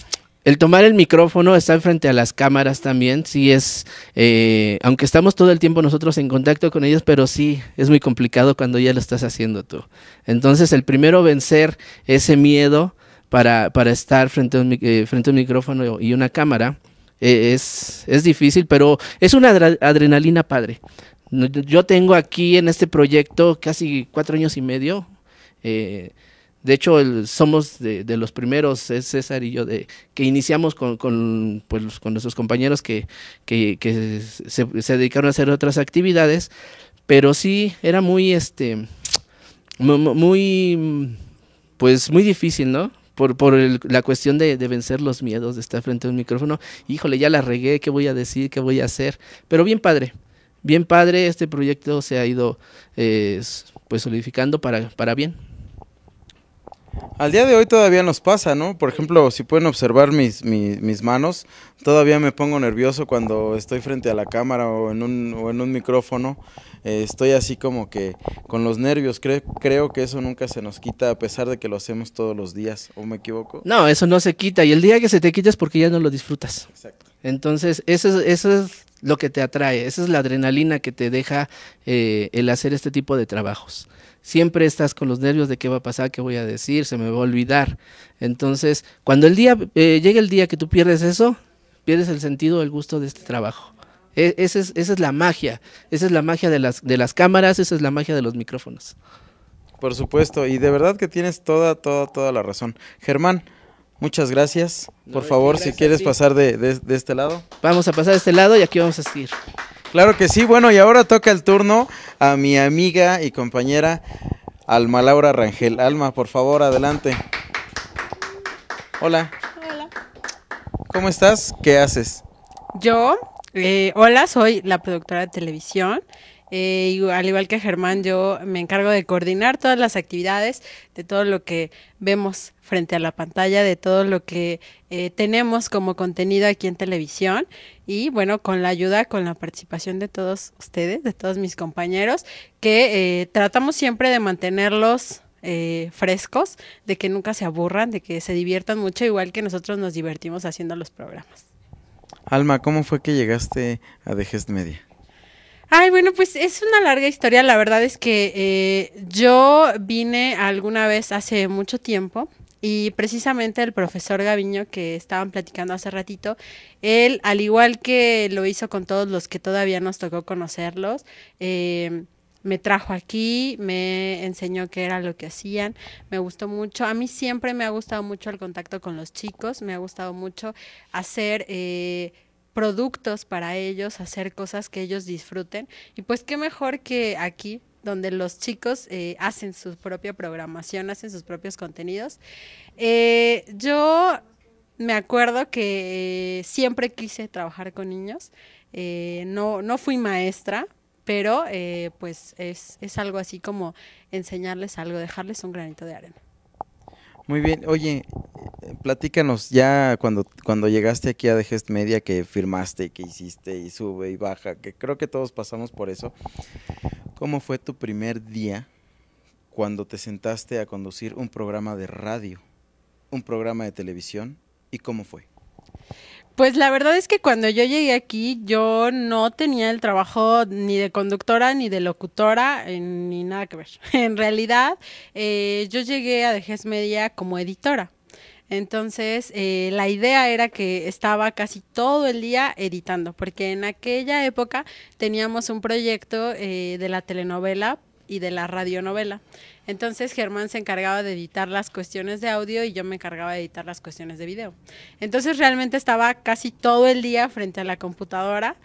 G: el tomar el micrófono, estar frente a las cámaras también, sí es, eh, aunque estamos todo el tiempo nosotros en contacto con ellos, pero sí es muy complicado cuando ya lo estás haciendo tú. Entonces, el primero vencer ese miedo para, para estar frente eh, frente a un micrófono y una cámara. E-, es, difícil, pero es una adrenalina padre. Yo tengo aquí en este proyecto casi cuatro años y medio. Eh, de hecho, somos de, los primeros, es César y yo, de, que iniciamos con, con, pues, nuestros compañeros que, se, se, dedicaron a hacer otras actividades, pero sí era muy, este, muy, pues, muy difícil, ¿no? por, la cuestión de, vencer los miedos, de estar frente a un micrófono. Híjole, ya la regué, ¿qué voy a decir? ¿Qué voy a hacer? Pero bien padre, bien padre, este proyecto se ha ido eh, pues
A: solidificando para, para bien. Al día de hoy todavía nos pasa, ¿no? Por ejemplo, si pueden observar mis, manos, todavía me pongo nervioso cuando estoy frente a la cámara o en un, o en un micrófono. Eh, estoy así como que con los nervios. creo que eso nunca se nos quita a pesar de que lo hacemos todos los días. ¿O me equivoco? No, eso
G: no se quita. Y el día que se te quita es porque ya no lo disfrutas. Exacto. Entonces, eso es, es lo que te atrae. Esa es la adrenalina que te deja eh, el hacer este tipo de trabajos siempre estás con los nervios de qué va a pasar, qué voy a decir, se me va a olvidar. Entonces, cuando el día eh, llega el día que tú pierdes eso, pierdes el sentido, el gusto de este trabajo. E, esa, es, la magia, esa es la magia de las, de las cámaras, esa es la magia de los micrófonos.
A: Por supuesto, y de verdad que tienes toda, toda, toda la razón. Germán, muchas gracias. Por favor, si quieres pasar de, de este lado.
G: Vamos a pasar de este lado y aquí vamos a seguir.
A: Claro que sí, bueno, y ahora toca el turno a mi amiga y compañera Alma Laura Rangel. Alma, por favor, adelante. Hola. Hola. ¿Cómo estás? ¿Qué haces? Yo, eh, hola,
H: soy la productora de televisión eh, al igual que Germán, yo me encargo de coordinar todas las actividades, de todo lo que vemos frente a la pantalla, de todo lo que eh, tenemos como contenido aquí en televisión. Y bueno, con la ayuda, con la participación de todos ustedes, de todos mis compañeros, que eh, tratamos siempre de mantenerlos frescos, de que nunca se aburran, de que se diviertan mucho, igual que nosotros nos divertimos haciendo los programas.
A: Alma, ¿cómo fue que llegaste a The Media?
H: Ay, bueno, pues es una larga historia. La verdad es que eh, yo vine alguna vez hace mucho tiempo y precisamente el profesor Gaviño que estaban platicando hace ratito, él, al igual que lo hizo con todos los que todavía nos tocó conocerlos, em, me trajo aquí, me enseñó qué era lo que hacían, me gustó mucho. A mí siempre me ha gustado mucho el contacto con los chicos, me ha gustado mucho hacer... Eh, productos para ellos, hacer cosas que ellos disfruten. Y pues qué mejor que aquí, donde los chicos eh, hacen su propia programación, hacen sus propios contenidos. Eh, yo me acuerdo que eh, siempre quise trabajar con niños. no, no fui maestra, pero pues es, es algo así como enseñarles algo, dejarles un granito de arena.
A: Muy bien, oye, platícanos ya cuando, cuando llegaste aquí a The Gest Media, que firmaste, que hiciste y sube y baja, que creo que todos pasamos por eso. ¿Cómo fue tu primer día cuando te sentaste a conducir un programa de radio, un programa de televisión y cómo fue?
H: Pues la verdad es que cuando yo llegué aquí yo no tenía el trabajo ni de conductora ni de locutora ni nada que ver. En realidad eh, yo llegué a Dejes Media como editora. Entonces, eh, la idea era que estaba casi todo el día editando, porque en aquella época teníamos un proyecto eh, de la telenovela y de la radionovela. Entonces Germán se encargaba de editar las cuestiones de audio y yo me encargaba de editar las cuestiones de video. Entonces realmente estaba casi todo el día frente a la computadora.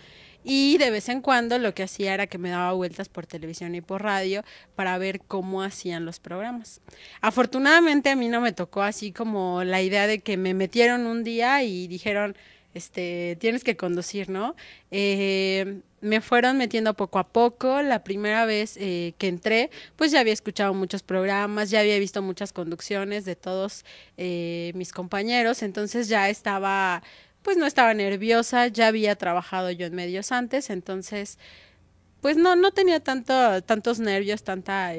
H: Y de vez en cuando lo que hacía era que me daba vueltas por televisión y por radio para ver cómo hacían los programas. Afortunadamente a mí no me tocó así como la idea de que me metieron un día y dijeron, este, tienes que conducir, ¿no? Eh, me fueron metiendo poco a poco. La primera vez eh, que entré, pues ya había escuchado muchos programas, ya había visto muchas conducciones de todos eh, mis compañeros, entonces ya estaba, pues no estaba nerviosa, ya había trabajado yo en medios antes, entonces pues no, no tenía tanto, tantos nervios, tanta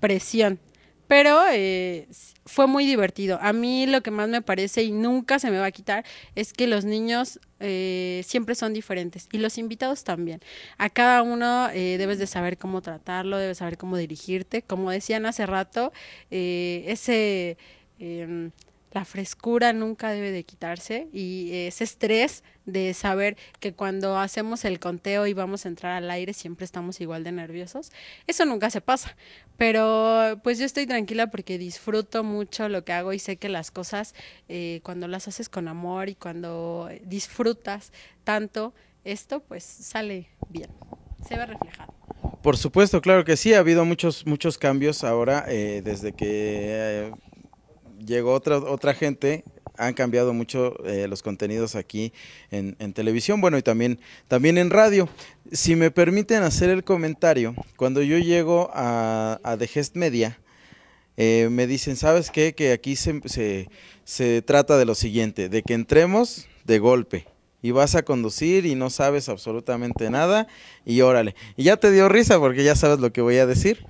H: presión. Pero eh, fue muy divertido. A mí lo que más me parece y nunca se me va a quitar es que los niños eh, siempre son diferentes y los invitados también. A cada uno eh, debes de saber cómo tratarlo, debes saber cómo dirigirte. Como decían hace rato, ese em, la frescura nunca debe de quitarse y ese estrés de saber que cuando hacemos el conteo y vamos a entrar al aire siempre estamos igual de nerviosos, eso nunca se pasa. Pero pues yo estoy tranquila porque disfruto mucho lo que hago y sé que las cosas eh, cuando las haces con amor y cuando disfrutas tanto esto, pues sale bien, se ve reflejado.
A: Por supuesto, claro que sí, ha habido muchos, muchos cambios ahora eh, desde que... Eh, llegó otra, otra gente, han cambiado mucho eh, los contenidos aquí en, televisión, bueno, y también, también en radio. Si me permiten hacer el comentario, cuando yo llego a, a The Gest Media, eh, me dicen, ¿sabes qué? Que aquí se, trata de lo siguiente, de que entremos de golpe y vas a conducir y no sabes absolutamente nada y órale. Y ya te dio risa porque ya sabes lo que voy a decir.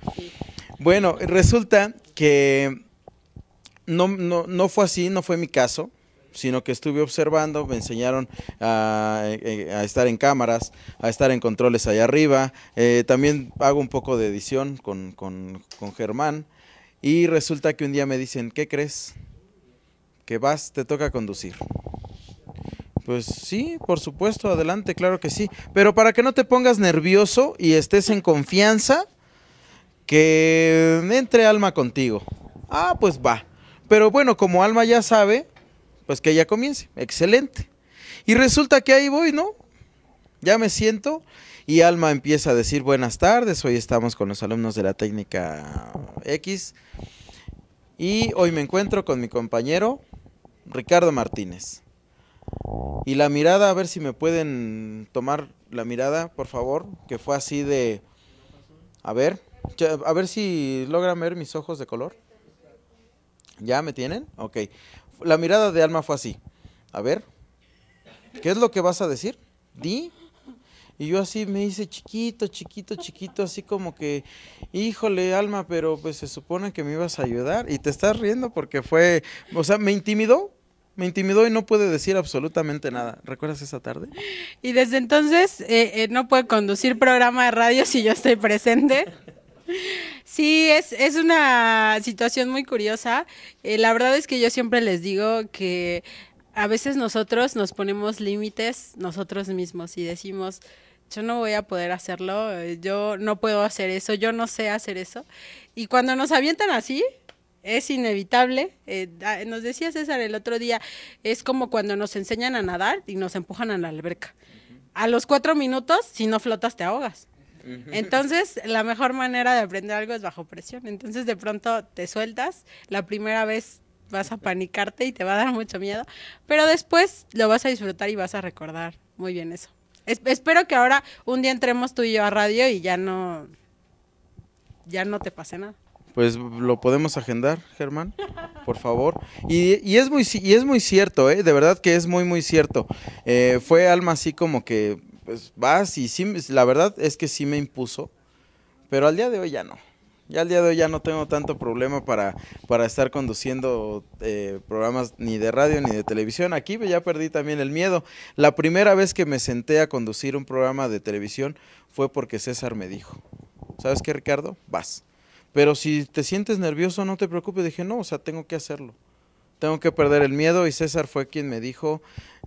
A: Bueno, resulta que no, no, fue así, no fue mi caso sino que estuve observando, me enseñaron a, eh, eh, estar en cámaras, a estar en controles allá arriba, eh, también hago un poco de edición con, con, Germán y resulta que un día me dicen, ¿qué crees? Que vas, te toca conducir. Pues sí, por supuesto, adelante, claro que sí, pero para que no te pongas nervioso y estés en confianza, que entre alma contigo. Ah, pues va pero bueno, como Alma ya sabe, pues que ya comience. Excelente. Y resulta que ahí voy, ¿no? Ya me siento y Alma empieza a decir buenas tardes. Hoy estamos con los alumnos de la técnica X. Y hoy me encuentro con mi compañero Ricardo Martínez. Y la mirada, a ver si me pueden tomar la mirada, por favor, que fue así de... A ver, a ver si logran ver mis ojos de color. ¿Ya me tienen? Ok. La mirada de Alma fue así. A ver, ¿qué es lo que vas a decir? Di. Y yo así me hice chiquito, chiquito, chiquito, así como que, híjole, Alma, pero pues se supone que me ibas a ayudar. Y te estás riendo porque fue, o sea, me intimidó, me intimidó y no puede decir absolutamente nada. ¿Recuerdas esa tarde? Y
H: desde entonces eh, eh, no puede conducir programa de radio si yo estoy presente. Sí, es, es una situación muy curiosa. Eh, la verdad es que yo siempre les digo que a veces nosotros nos ponemos límites nosotros mismos y decimos, yo no voy a poder hacerlo, eh, yo no puedo hacer eso, yo no sé hacer eso. Y cuando nos avientan así, es inevitable. Eh, ah, nos decía César el otro día, es como cuando nos enseñan a nadar y nos empujan a la alberca. A los cuatro minutos, si no flotas, te ahogas. Entonces, la mejor manera de aprender algo es bajo presión. Entonces, de pronto te sueltas, la primera vez vas a panicarte y te va a dar mucho miedo, pero después lo vas a disfrutar y vas a recordar muy bien eso. espero que ahora un día entremos tú y yo a radio y ya no ya no te pase nada.
A: Pues lo podemos agendar, Germán, por favor. Y, es, muy, y es muy cierto, ¿eh? de verdad que es muy, muy cierto. Eh, fue alma así como que pues vas y sí, la verdad es que sí me impuso, pero al día de hoy ya no. Ya al día de hoy ya no tengo tanto problema para, para estar conduciendo eh, programas ni de radio ni de televisión. Aquí ya perdí también el miedo. La primera vez que me senté a conducir un programa de televisión fue porque César me dijo, ¿sabes qué Ricardo? Vas. Pero si te sientes nervioso, no te preocupes. Dije, no, o sea, tengo que hacerlo tengo que perder el miedo y César fue quien me dijo,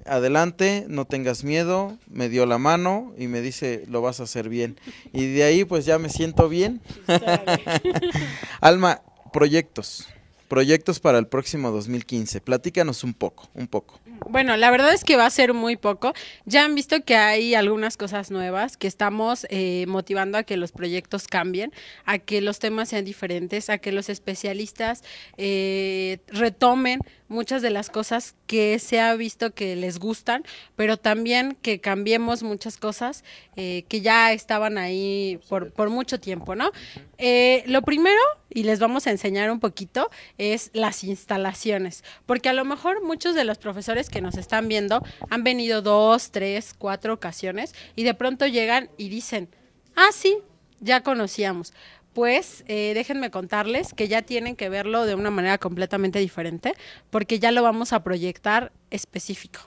A: adelante, no tengas miedo, me dio la mano y me dice, lo vas a hacer bien. Y de ahí pues ya me siento bien. Alma, proyectos, proyectos para el próximo 2015, platícanos un poco, un poco.
H: Bueno, la verdad es que va a ser muy poco. Ya han visto que hay algunas cosas nuevas, que estamos eh, motivando a que los proyectos cambien, a que los temas sean diferentes, a que los especialistas eh, retomen muchas de las cosas que se ha visto que les gustan, pero también que cambiemos muchas cosas eh, que ya estaban ahí por, mucho tiempo, ¿no? Eh, lo primero, y les vamos a enseñar un poquito, es las instalaciones, porque a lo mejor muchos de los profesores que nos están viendo han venido dos, tres, cuatro ocasiones y de pronto llegan y dicen, ah, sí, ya conocíamos pues déjenme contarles que ya tienen que verlo de una manera completamente diferente, porque ya lo vamos a proyectar específico.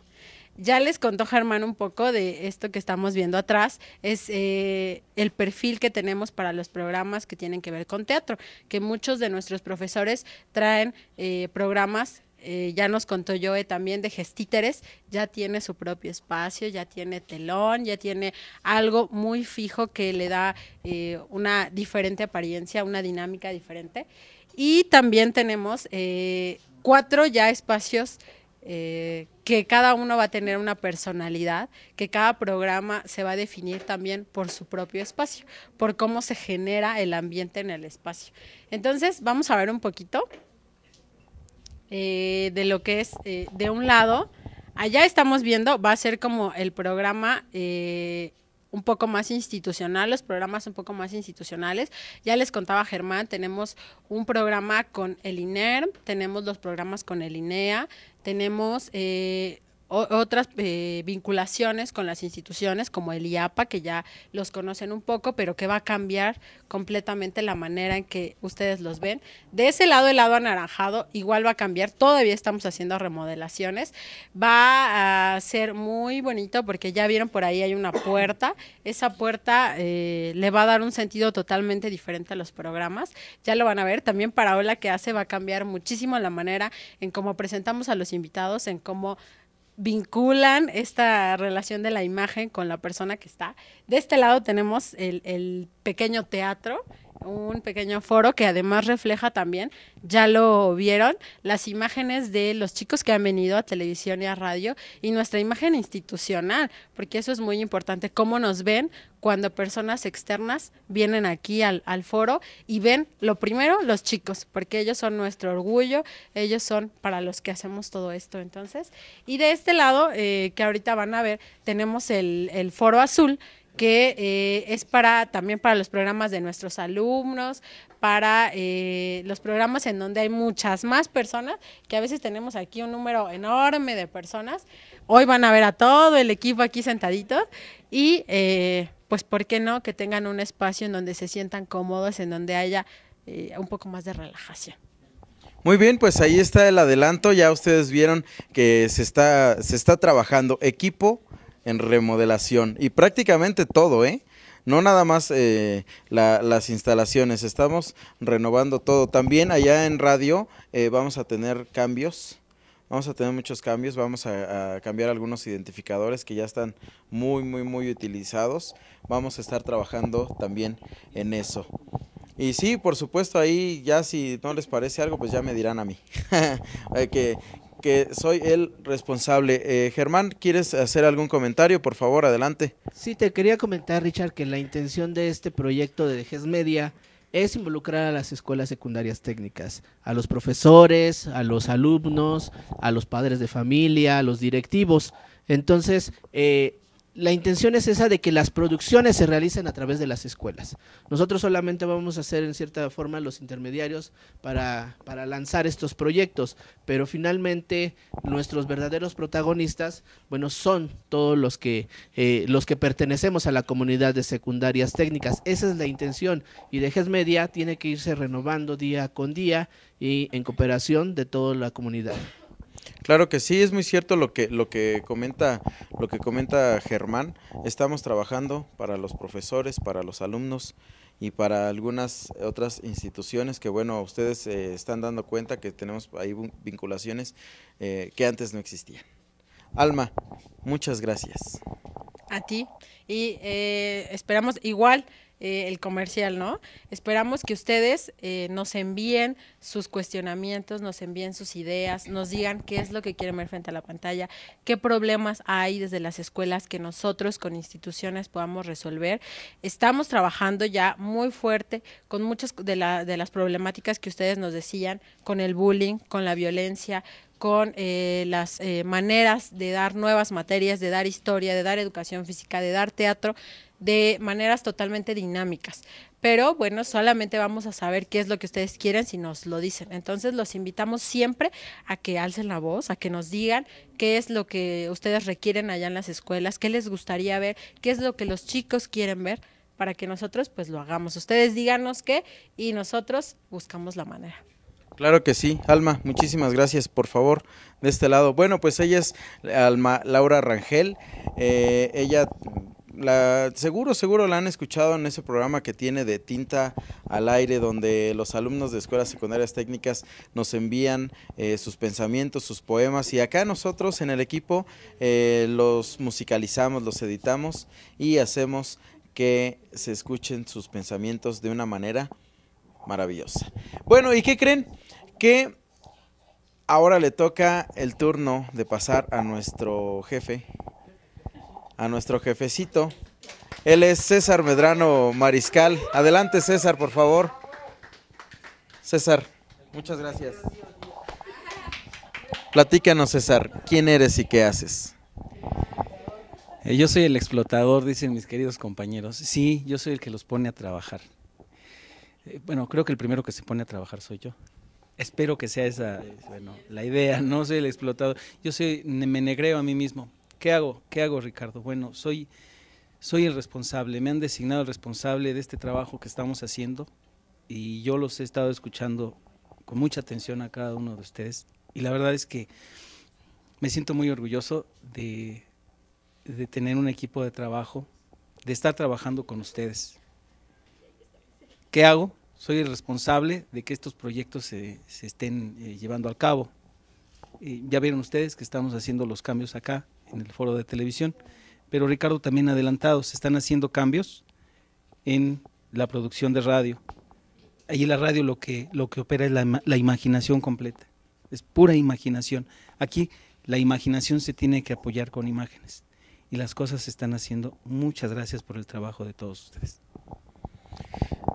H: Ya les contó Germán un poco de esto que estamos viendo atrás, es eh, el perfil que tenemos para los programas que tienen que ver con teatro, que muchos de nuestros profesores traen eh, programas eh, ya nos contó Joe también de Gestíteres, ya tiene su propio espacio, ya tiene telón, ya tiene algo muy fijo que le da eh, una diferente apariencia, una dinámica diferente. Y también tenemos eh, cuatro ya espacios que cada uno va a tener una personalidad, que cada programa se va a definir también por su propio espacio, por cómo se genera el ambiente en el espacio. Entonces, vamos a ver un poquito. Eh, de lo que es, eh, de un lado, allá estamos viendo, va a ser como el programa eh, un poco más institucional, los programas un poco más institucionales. Ya les contaba Germán, tenemos un programa con el INER, tenemos los programas con el INEA, tenemos eh, otras eh, vinculaciones con las instituciones como el IAPA, que ya los conocen un poco, pero que va a cambiar completamente la manera en que ustedes los ven. De ese lado, el lado anaranjado, igual va a cambiar, todavía estamos haciendo remodelaciones, va a ser muy bonito porque ya vieron por ahí hay una puerta, esa puerta eh, le va a dar un sentido totalmente diferente a los programas, ya lo van a ver, también para Ola que hace va a cambiar muchísimo la manera en cómo presentamos a los invitados, en cómo vinculan esta relación de la imagen con la persona que está. De este lado tenemos el, pequeño teatro, un pequeño foro que además refleja también, ya lo vieron, las imágenes de los chicos que han venido a televisión y a radio y nuestra imagen institucional, porque eso es muy importante, cómo nos ven cuando personas externas vienen aquí al, foro y ven lo primero los chicos, porque ellos son nuestro orgullo, ellos son para los que hacemos todo esto entonces. Y de este lado, eh, que ahorita van a ver, tenemos el, el foro azul, que eh, es para también para los programas de nuestros alumnos, para eh, los programas en donde hay muchas más personas, que a veces tenemos aquí un número enorme de personas. Hoy van a ver a todo el equipo aquí sentaditos y eh, pues, ¿por qué no? Que tengan un espacio en donde se sientan cómodos, en donde haya un poco más de relajación.
A: Muy bien, pues ahí está el adelanto, ya ustedes vieron que se está, se está trabajando equipo en remodelación y prácticamente todo, ¿eh? No nada más eh, las instalaciones, estamos renovando todo. También allá en radio eh, vamos a tener cambios, vamos a tener muchos cambios, vamos a, cambiar algunos identificadores que ya están muy, muy, muy utilizados. Vamos a estar trabajando también en eso. Y sí, por supuesto, ahí ya si no les parece algo, pues ya me dirán a mí hay eh, que, que soy el responsable. Eh, Germán, ¿quieres hacer algún comentario? Por favor, adelante. Sí, te quería
G: comentar, Richard, que la intención de este proyecto de Dejes Media es involucrar a las escuelas secundarias técnicas, a los profesores, a los alumnos, a los padres de familia, a los directivos. Entonces, eh, la intención es esa de que las producciones se realicen a través de las escuelas. Nosotros solamente vamos a ser en cierta forma los intermediarios para, para lanzar estos proyectos, pero finalmente nuestros verdaderos protagonistas, bueno, son todos los que, eh, los que pertenecemos a la comunidad de secundarias técnicas. Esa es la intención y Dejes Media tiene que irse renovando día con día y en cooperación de toda la comunidad.
A: Claro que sí, es muy cierto lo que, lo que comenta, lo que comenta Germán. Estamos trabajando para los profesores, para los alumnos y para algunas otras instituciones que, bueno, ustedes eh, están dando cuenta que tenemos ahí vinculaciones eh, que antes no existían. Alma, muchas gracias.
H: A ti y eh, esperamos igual eh, el comercial, ¿no? Esperamos que ustedes eh, nos envíen sus cuestionamientos, nos envíen sus ideas, nos digan qué es lo que quieren ver frente a la pantalla, qué problemas hay desde las escuelas que nosotros con instituciones podamos resolver. Estamos trabajando ya muy fuerte con muchas de, las problemáticas que ustedes nos decían, con el bullying, con la violencia, con eh, las maneras de dar nuevas materias, de dar historia, de dar educación física, de dar teatro de maneras totalmente dinámicas. Pero bueno, solamente vamos a saber qué es lo que ustedes quieren si nos lo dicen. Entonces los invitamos siempre a que alcen la voz, a que nos digan qué es lo que ustedes requieren allá en las escuelas, qué les gustaría ver, qué es lo que los chicos quieren ver para que nosotros pues lo hagamos. Ustedes díganos qué y nosotros buscamos la manera.
A: Claro que sí, Alma, muchísimas gracias, por favor, de este lado. Bueno, pues ella es Alma Laura Rangel, eh, ella seguro, seguro la han escuchado en ese programa que tiene de tinta al aire, donde los alumnos de escuelas secundarias técnicas nos envían eh, sus pensamientos, sus poemas, y acá nosotros en el equipo eh, los musicalizamos, los editamos y hacemos que se escuchen sus pensamientos de una manera maravillosa. Bueno, ¿y qué creen? Que ahora le toca el turno de pasar a nuestro jefe, a nuestro jefecito. Él es César Medrano Mariscal. Adelante César, por favor. César, muchas gracias. Platícanos César, ¿quién eres y qué haces? Eh, yo soy el explotador, dicen mis queridos
D: compañeros. Sí, yo soy el que los pone a trabajar. Eh, bueno, creo que el primero que se pone a trabajar soy yo. Espero que sea esa eh, la idea, no soy el explotador. Yo soy, me negreo a mí mismo. ¿Qué hago? ¿Qué hago, Ricardo? Bueno, soy, soy el responsable, me han designado el responsable de este trabajo que estamos haciendo y yo los he estado escuchando con mucha atención a cada uno de ustedes y la verdad es que me siento muy orgulloso de, tener un equipo de trabajo, de estar trabajando con ustedes. ¿Qué hago? Soy el responsable de que estos proyectos se, estén eh, llevando a cabo. Eh, ya vieron ustedes que estamos haciendo los cambios acá en el foro de televisión. Pero Ricardo también adelantado, se están haciendo cambios en la producción de radio. Ahí la radio lo que, lo que opera es la, imaginación completa, es pura imaginación. Aquí la imaginación se tiene que apoyar con imágenes y las cosas se están haciendo. Muchas gracias por el trabajo de todos ustedes.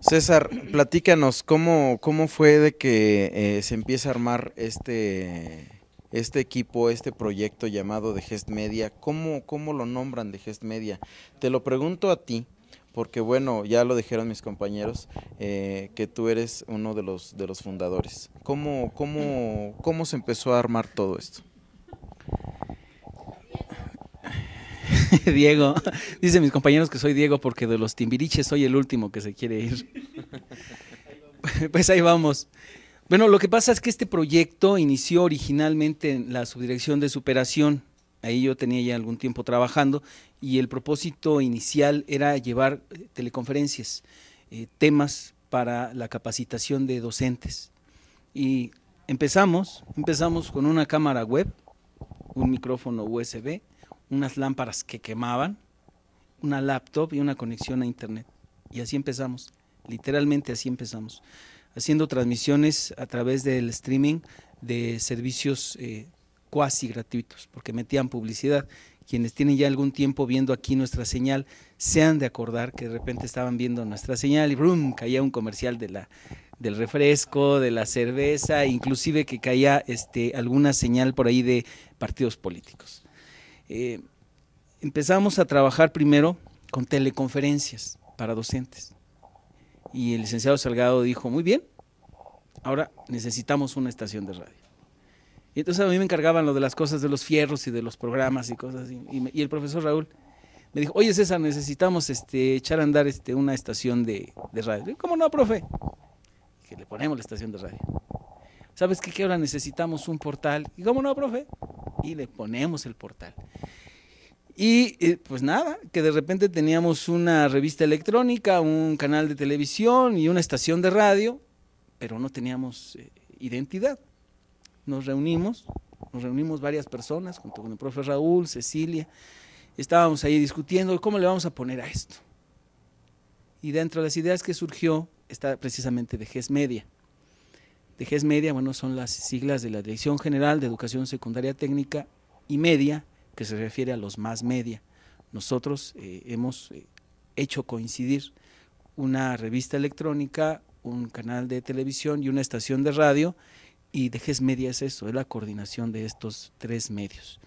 A: César, platícanos cómo, cómo fue de que eh, se empieza a armar este, este equipo, este proyecto llamado de Gest Media, ¿cómo, lo nombran de Gest Media? Te lo pregunto a ti, porque bueno, ya lo dijeron mis compañeros, eh, que tú eres uno de los, de los fundadores. ¿Cómo, cómo, cómo se empezó a armar todo esto? Diego, dicen mis compañeros que soy
D: Diego porque de los timbiriches soy el último que se quiere ir. pues ahí vamos. Bueno, lo que pasa es que este proyecto inició originalmente en la subdirección de superación. Ahí yo tenía ya algún tiempo trabajando y el propósito inicial era llevar eh, teleconferencias, eh, temas para la capacitación de docentes. Y empezamos, empezamos con una cámara web, un micrófono USB, unas lámparas que quemaban, una laptop y una conexión a internet. Y así empezamos, literalmente así empezamos haciendo transmisiones a través del streaming de servicios eh, cuasi gratuitos, porque metían publicidad. Quienes tienen ya algún tiempo viendo aquí nuestra señal, se han de acordar que de repente estaban viendo nuestra señal y ¡brum! caía un comercial de la, del refresco, de la cerveza, inclusive que caía este, alguna señal por ahí de partidos políticos. Eh, empezamos a trabajar primero con teleconferencias para docentes. Y el licenciado Salgado dijo, muy bien, ahora necesitamos una estación de radio. Y entonces a mí me encargaban lo de las cosas de los fierros y de los programas y cosas así. Y, el profesor Raúl me dijo, oye César, necesitamos este, echar a andar este, una estación de, de radio. Y, ¿Cómo no, profe? Que le ponemos la estación de radio. ¿Sabes qué? Que ahora necesitamos un portal. ¿Y cómo no, profe? Y le ponemos el portal. Y eh, pues nada, que de repente teníamos una revista electrónica, un canal de televisión y una estación de radio, pero no teníamos eh, identidad. Nos reunimos, nos reunimos varias personas, junto con el profe Raúl, Cecilia, estábamos ahí discutiendo cómo le vamos a poner a esto. Y dentro de las ideas que surgió está precisamente GES Media. GES Media, bueno, son las siglas de la Dirección General de Educación Secundaria Técnica y Media que se refiere a los más media. Nosotros eh, hemos eh, hecho coincidir una revista electrónica, un canal de televisión y una estación de radio y Dejes Media es eso, es la coordinación de estos tres medios.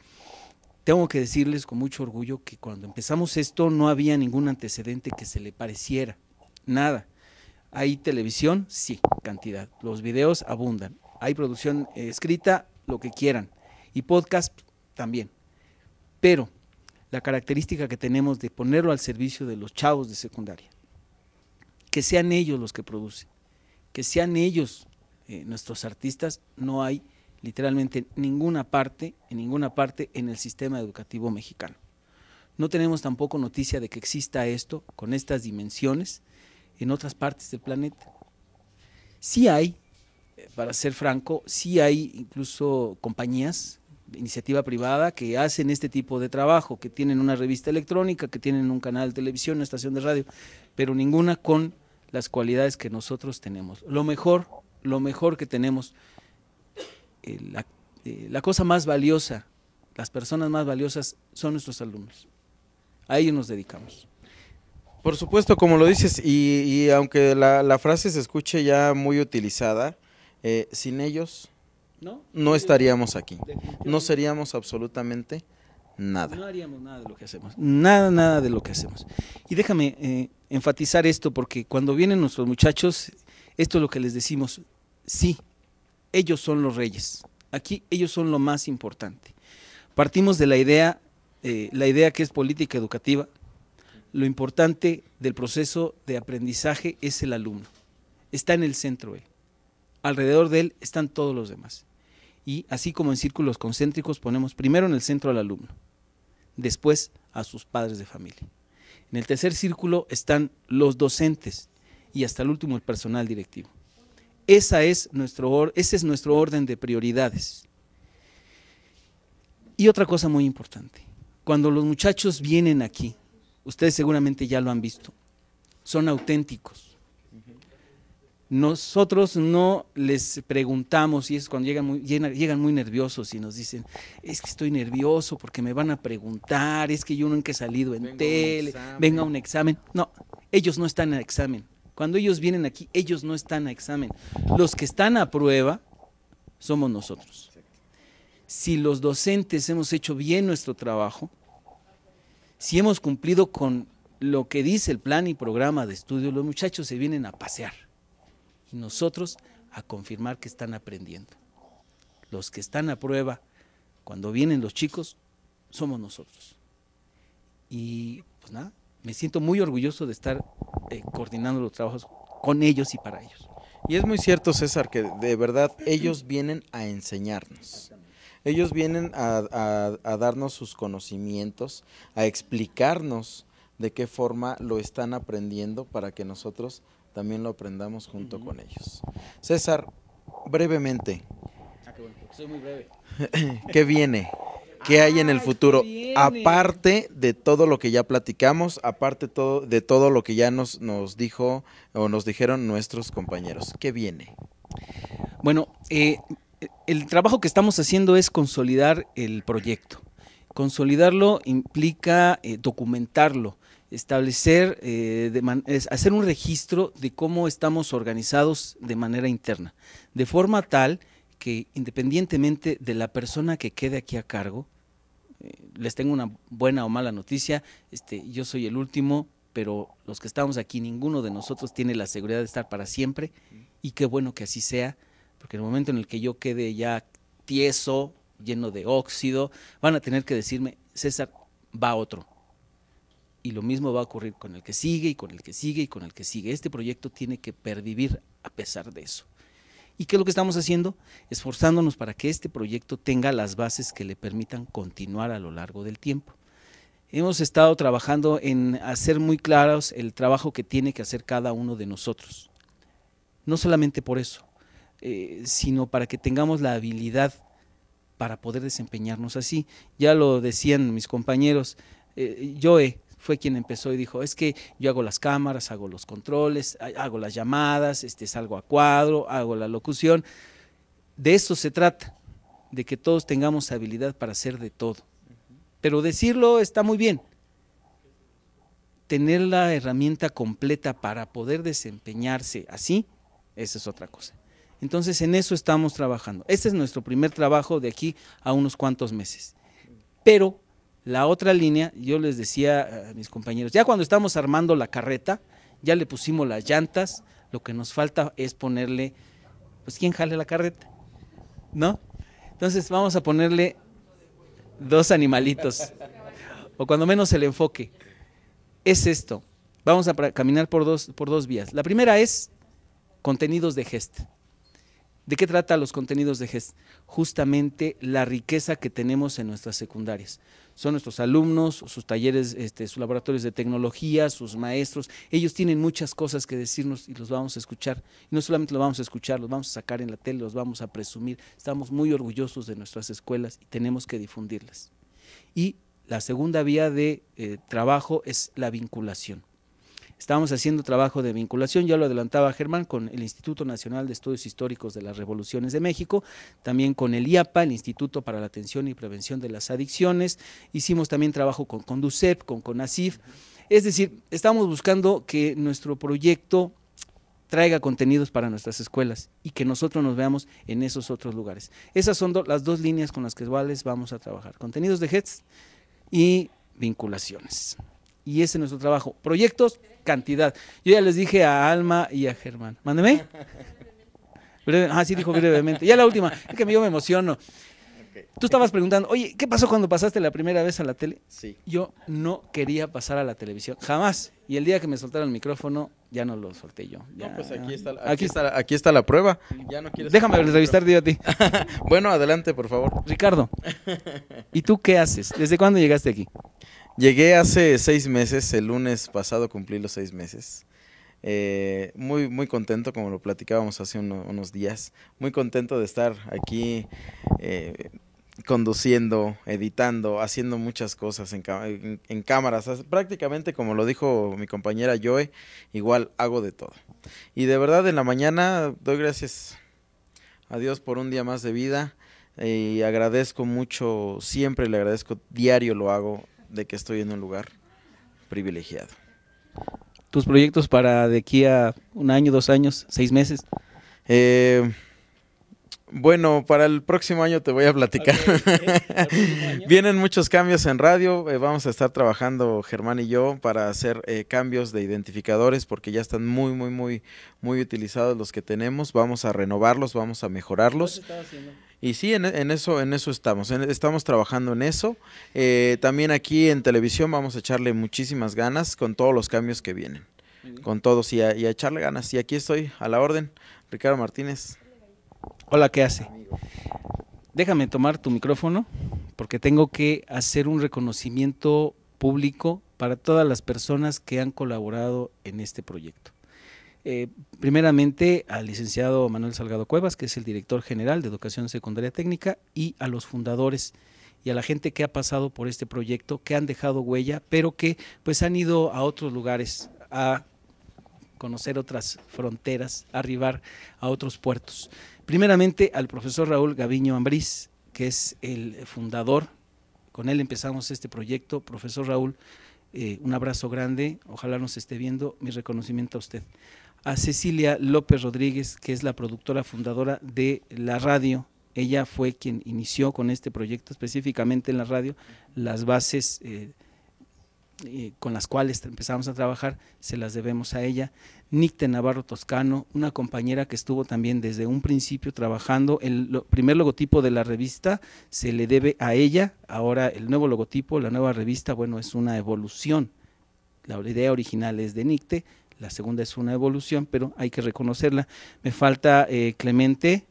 D: Tengo que decirles con mucho orgullo que cuando empezamos esto no había ningún antecedente que se le pareciera, nada. Hay televisión, sí, cantidad. Los videos abundan. Hay producción eh, escrita, lo que quieran. Y podcast también pero la característica que tenemos de ponerlo al servicio de los chavos de secundaria, que sean ellos los que producen, que sean ellos eh, nuestros artistas, no hay literalmente ninguna parte, en ninguna parte en el sistema educativo mexicano. No tenemos tampoco noticia de que exista esto con estas dimensiones en otras partes del planeta. Sí hay, eh, para ser franco, sí hay incluso compañías iniciativa privada que hacen este tipo de trabajo, que tienen una revista electrónica, que tienen un canal de televisión, una estación de radio, pero ninguna con las cualidades que nosotros tenemos. Lo mejor, lo mejor que tenemos, eh, eh, la, cosa más valiosa, las personas más valiosas son nuestros alumnos. A ellos nos dedicamos.
A: Por supuesto, como lo dices, y, aunque la, frase se escuche ya muy utilizada, eh, sin ellos ¿no? estaríamos aquí. No seríamos absolutamente
D: nada. No haríamos nada de lo que hacemos.
A: Nada, nada de lo que hacemos. Y
D: déjame eh, enfatizar esto porque cuando vienen nuestros muchachos, esto es lo que les decimos. Sí, ellos son los reyes. Aquí ellos son lo más importante. Partimos de la idea, eh, la idea que es política educativa. Lo importante del proceso de aprendizaje es el alumno. Está en el centro él. Alrededor de él están todos los demás y así como en círculos concéntricos ponemos primero en el centro al alumno, después a sus padres de familia. En el tercer círculo están los docentes y hasta el último el personal directivo. Esa es nuestro, ese es nuestro orden de prioridades. Y otra cosa muy importante, cuando los muchachos vienen aquí, ustedes seguramente ya lo han visto, son auténticos nosotros no les preguntamos, y es cuando llegan muy, llegan muy nerviosos y nos dicen, es que estoy nervioso porque me van a preguntar, es que yo nunca he salido en tele, vengo a un examen. No, ellos no están a examen. Cuando ellos vienen aquí, ellos no están a examen. Los que están a prueba somos nosotros. Si los docentes hemos hecho bien nuestro trabajo, si hemos cumplido con lo que dice el plan y programa de estudio, los muchachos se vienen a pasear y nosotros a confirmar que están aprendiendo. Los que están a prueba cuando vienen los chicos somos nosotros. Y pues nada, me siento muy
A: orgulloso de estar eh, coordinando los trabajos con ellos y para ellos. Y es muy cierto, César, que de verdad ellos vienen a enseñarnos. Ellos vienen a, a darnos sus conocimientos, a explicarnos de qué forma lo están aprendiendo para que nosotros también lo aprendamos junto con ellos. César, brevemente.
D: Ah, qué bueno, soy muy breve.
A: ¿Qué viene? ¿Qué hay en el futuro? Aparte de todo lo que ya platicamos, aparte todo, de todo lo que ya nos, nos dijo o nos dijeron nuestros compañeros, ¿qué viene? Bueno, eh, el trabajo que estamos haciendo es consolidar el proyecto.
D: Consolidarlo implica eh, documentarlo, establecer, eh, es hacer un registro de cómo estamos organizados de manera interna, de forma tal que independientemente de la persona que quede aquí a cargo, eh, les tengo una buena o mala noticia, este, yo soy el último, pero los que estamos aquí, ninguno de nosotros tiene la seguridad de estar para siempre, y qué bueno que así sea, porque en el momento en el que yo quede ya tieso, lleno de óxido, van a tener que decirme, César, va otro, y lo mismo va a ocurrir con el que sigue y con el que sigue y con el que sigue. Este proyecto tiene que pervivir a pesar de eso. ¿Y qué es lo que estamos haciendo? Esforzándonos para que este proyecto tenga las bases que le permitan continuar a lo largo del tiempo. Hemos estado trabajando en hacer muy claros el trabajo que tiene que hacer cada uno de nosotros. No solamente por eso, eh, sino para que tengamos la habilidad para poder desempeñarnos así. Ya lo decían mis compañeros, eh, Joe, fue quien empezó y dijo, es que yo hago las cámaras, hago los controles, hago las llamadas, este, salgo a cuadro, hago la locución. De eso se trata, de que todos tengamos habilidad para hacer de todo. Pero decirlo está muy bien. Tener la herramienta completa para poder desempeñarse así, esa es otra cosa. Entonces en eso estamos trabajando. Este es nuestro primer trabajo de aquí a unos cuantos meses. Pero la otra línea, yo les decía a mis compañeros, ya cuando estamos armando la carreta, ya le pusimos las llantas, lo que nos falta es ponerle, pues, ¿quién jale la carreta? ¿No? Entonces vamos a ponerle dos animalitos, o cuando menos el enfoque. Es esto, vamos a caminar por dos, por dos vías. La primera es contenidos de gest. ¿De qué trata los contenidos de GES? Justamente la riqueza que tenemos en nuestras secundarias. Son nuestros alumnos, sus talleres, este, sus laboratorios de tecnología, sus maestros. Ellos tienen muchas cosas que decirnos y los vamos a escuchar. Y no solamente los vamos a escuchar, los vamos a sacar en la tele, los vamos a presumir. Estamos muy orgullosos de nuestras escuelas y tenemos que difundirlas. Y la segunda vía de eh, trabajo es la vinculación. Estamos haciendo trabajo de vinculación, ya lo adelantaba Germán, con el Instituto Nacional de Estudios Históricos de las Revoluciones de México, también con el IAPA, el Instituto para la Atención y Prevención de las Adicciones. Hicimos también trabajo con CONDUCEP, con CONASIF. Es decir, estamos buscando que nuestro proyecto traiga contenidos para nuestras escuelas y que nosotros nos veamos en esos otros lugares. Esas son las dos líneas con las que vamos a trabajar, contenidos de HEDS y vinculaciones. Y ese es nuestro trabajo. Proyectos, cantidad. Yo ya les dije a Alma y a Germán. Mándeme. ah, sí, dijo brevemente. Ya la última. Es que yo me emociono. Tú estabas preguntando, oye, ¿qué pasó cuando pasaste la primera vez a la tele? Sí. Yo no quería pasar a la televisión, jamás. Y el día que me soltaron el micrófono, ya no lo solté yo. no, pues aquí está, aquí, está, la prueba. Ya no quieres Déjame entrevistarte yo a ti. bueno, adelante, por favor. Ricardo,
A: ¿y tú qué haces? ¿Desde cuándo llegaste aquí? Llegué hace seis meses, el lunes pasado cumplí los seis meses. Eh, muy, muy contento, como lo platicábamos hace unos días, muy contento de estar aquí eh, conduciendo, editando, haciendo muchas cosas en, cámaras. Prácticamente, como lo dijo mi compañera Joe, igual hago de todo. Y de verdad, en la mañana doy gracias a Dios por un día más de vida eh, y agradezco mucho, siempre le agradezco, diario lo hago de que estoy en un lugar privilegiado. ¿Tus proyectos para de aquí a un año, dos años, seis meses? Eh, bueno, para el próximo año te voy a platicar. Vienen muchos cambios en radio. Eh, vamos a estar trabajando Germán y yo para hacer eh, cambios de identificadores porque ya están muy, muy, muy, muy utilizados los que tenemos. Vamos a renovarlos, vamos a mejorarlos. Y sí, en, eso, en eso estamos. estamos trabajando en eso. Eh, también aquí en televisión vamos a echarle muchísimas ganas con todos los cambios que vienen. Con todos y y a echarle ganas. Y aquí estoy a la orden, Ricardo Martínez. Hola, ¿qué hace? Déjame tomar tu micrófono porque tengo
D: que hacer un reconocimiento público para todas las personas que han colaborado en este proyecto. Eh, primeramente al licenciado Manuel Salgado Cuevas, que es el director general de Educación Secundaria Técnica, y a los fundadores y a la gente que ha pasado por este proyecto, que han dejado huella, pero que pues han ido a otros lugares a conocer otras fronteras, a arribar a otros puertos. Primeramente al profesor Raúl Gaviño Ambrís, que es el fundador, con él empezamos este proyecto. Profesor Raúl, eh, un abrazo grande, ojalá nos esté viendo, mi reconocimiento a usted. A Cecilia López Rodríguez, que es la productora fundadora de la radio, ella fue quien inició con este proyecto específicamente en la radio las bases. Eh, eh, con las cuales empezamos a trabajar, se las debemos a ella. Nicte Navarro Toscano, una compañera que estuvo también desde un principio trabajando. El primer logotipo de la revista se le debe a ella. Ahora el nuevo logotipo, la nueva revista, bueno, es una evolución. La idea original es de Nicte, la segunda es una evolución, pero hay que reconocerla. Me falta eh, Clemente,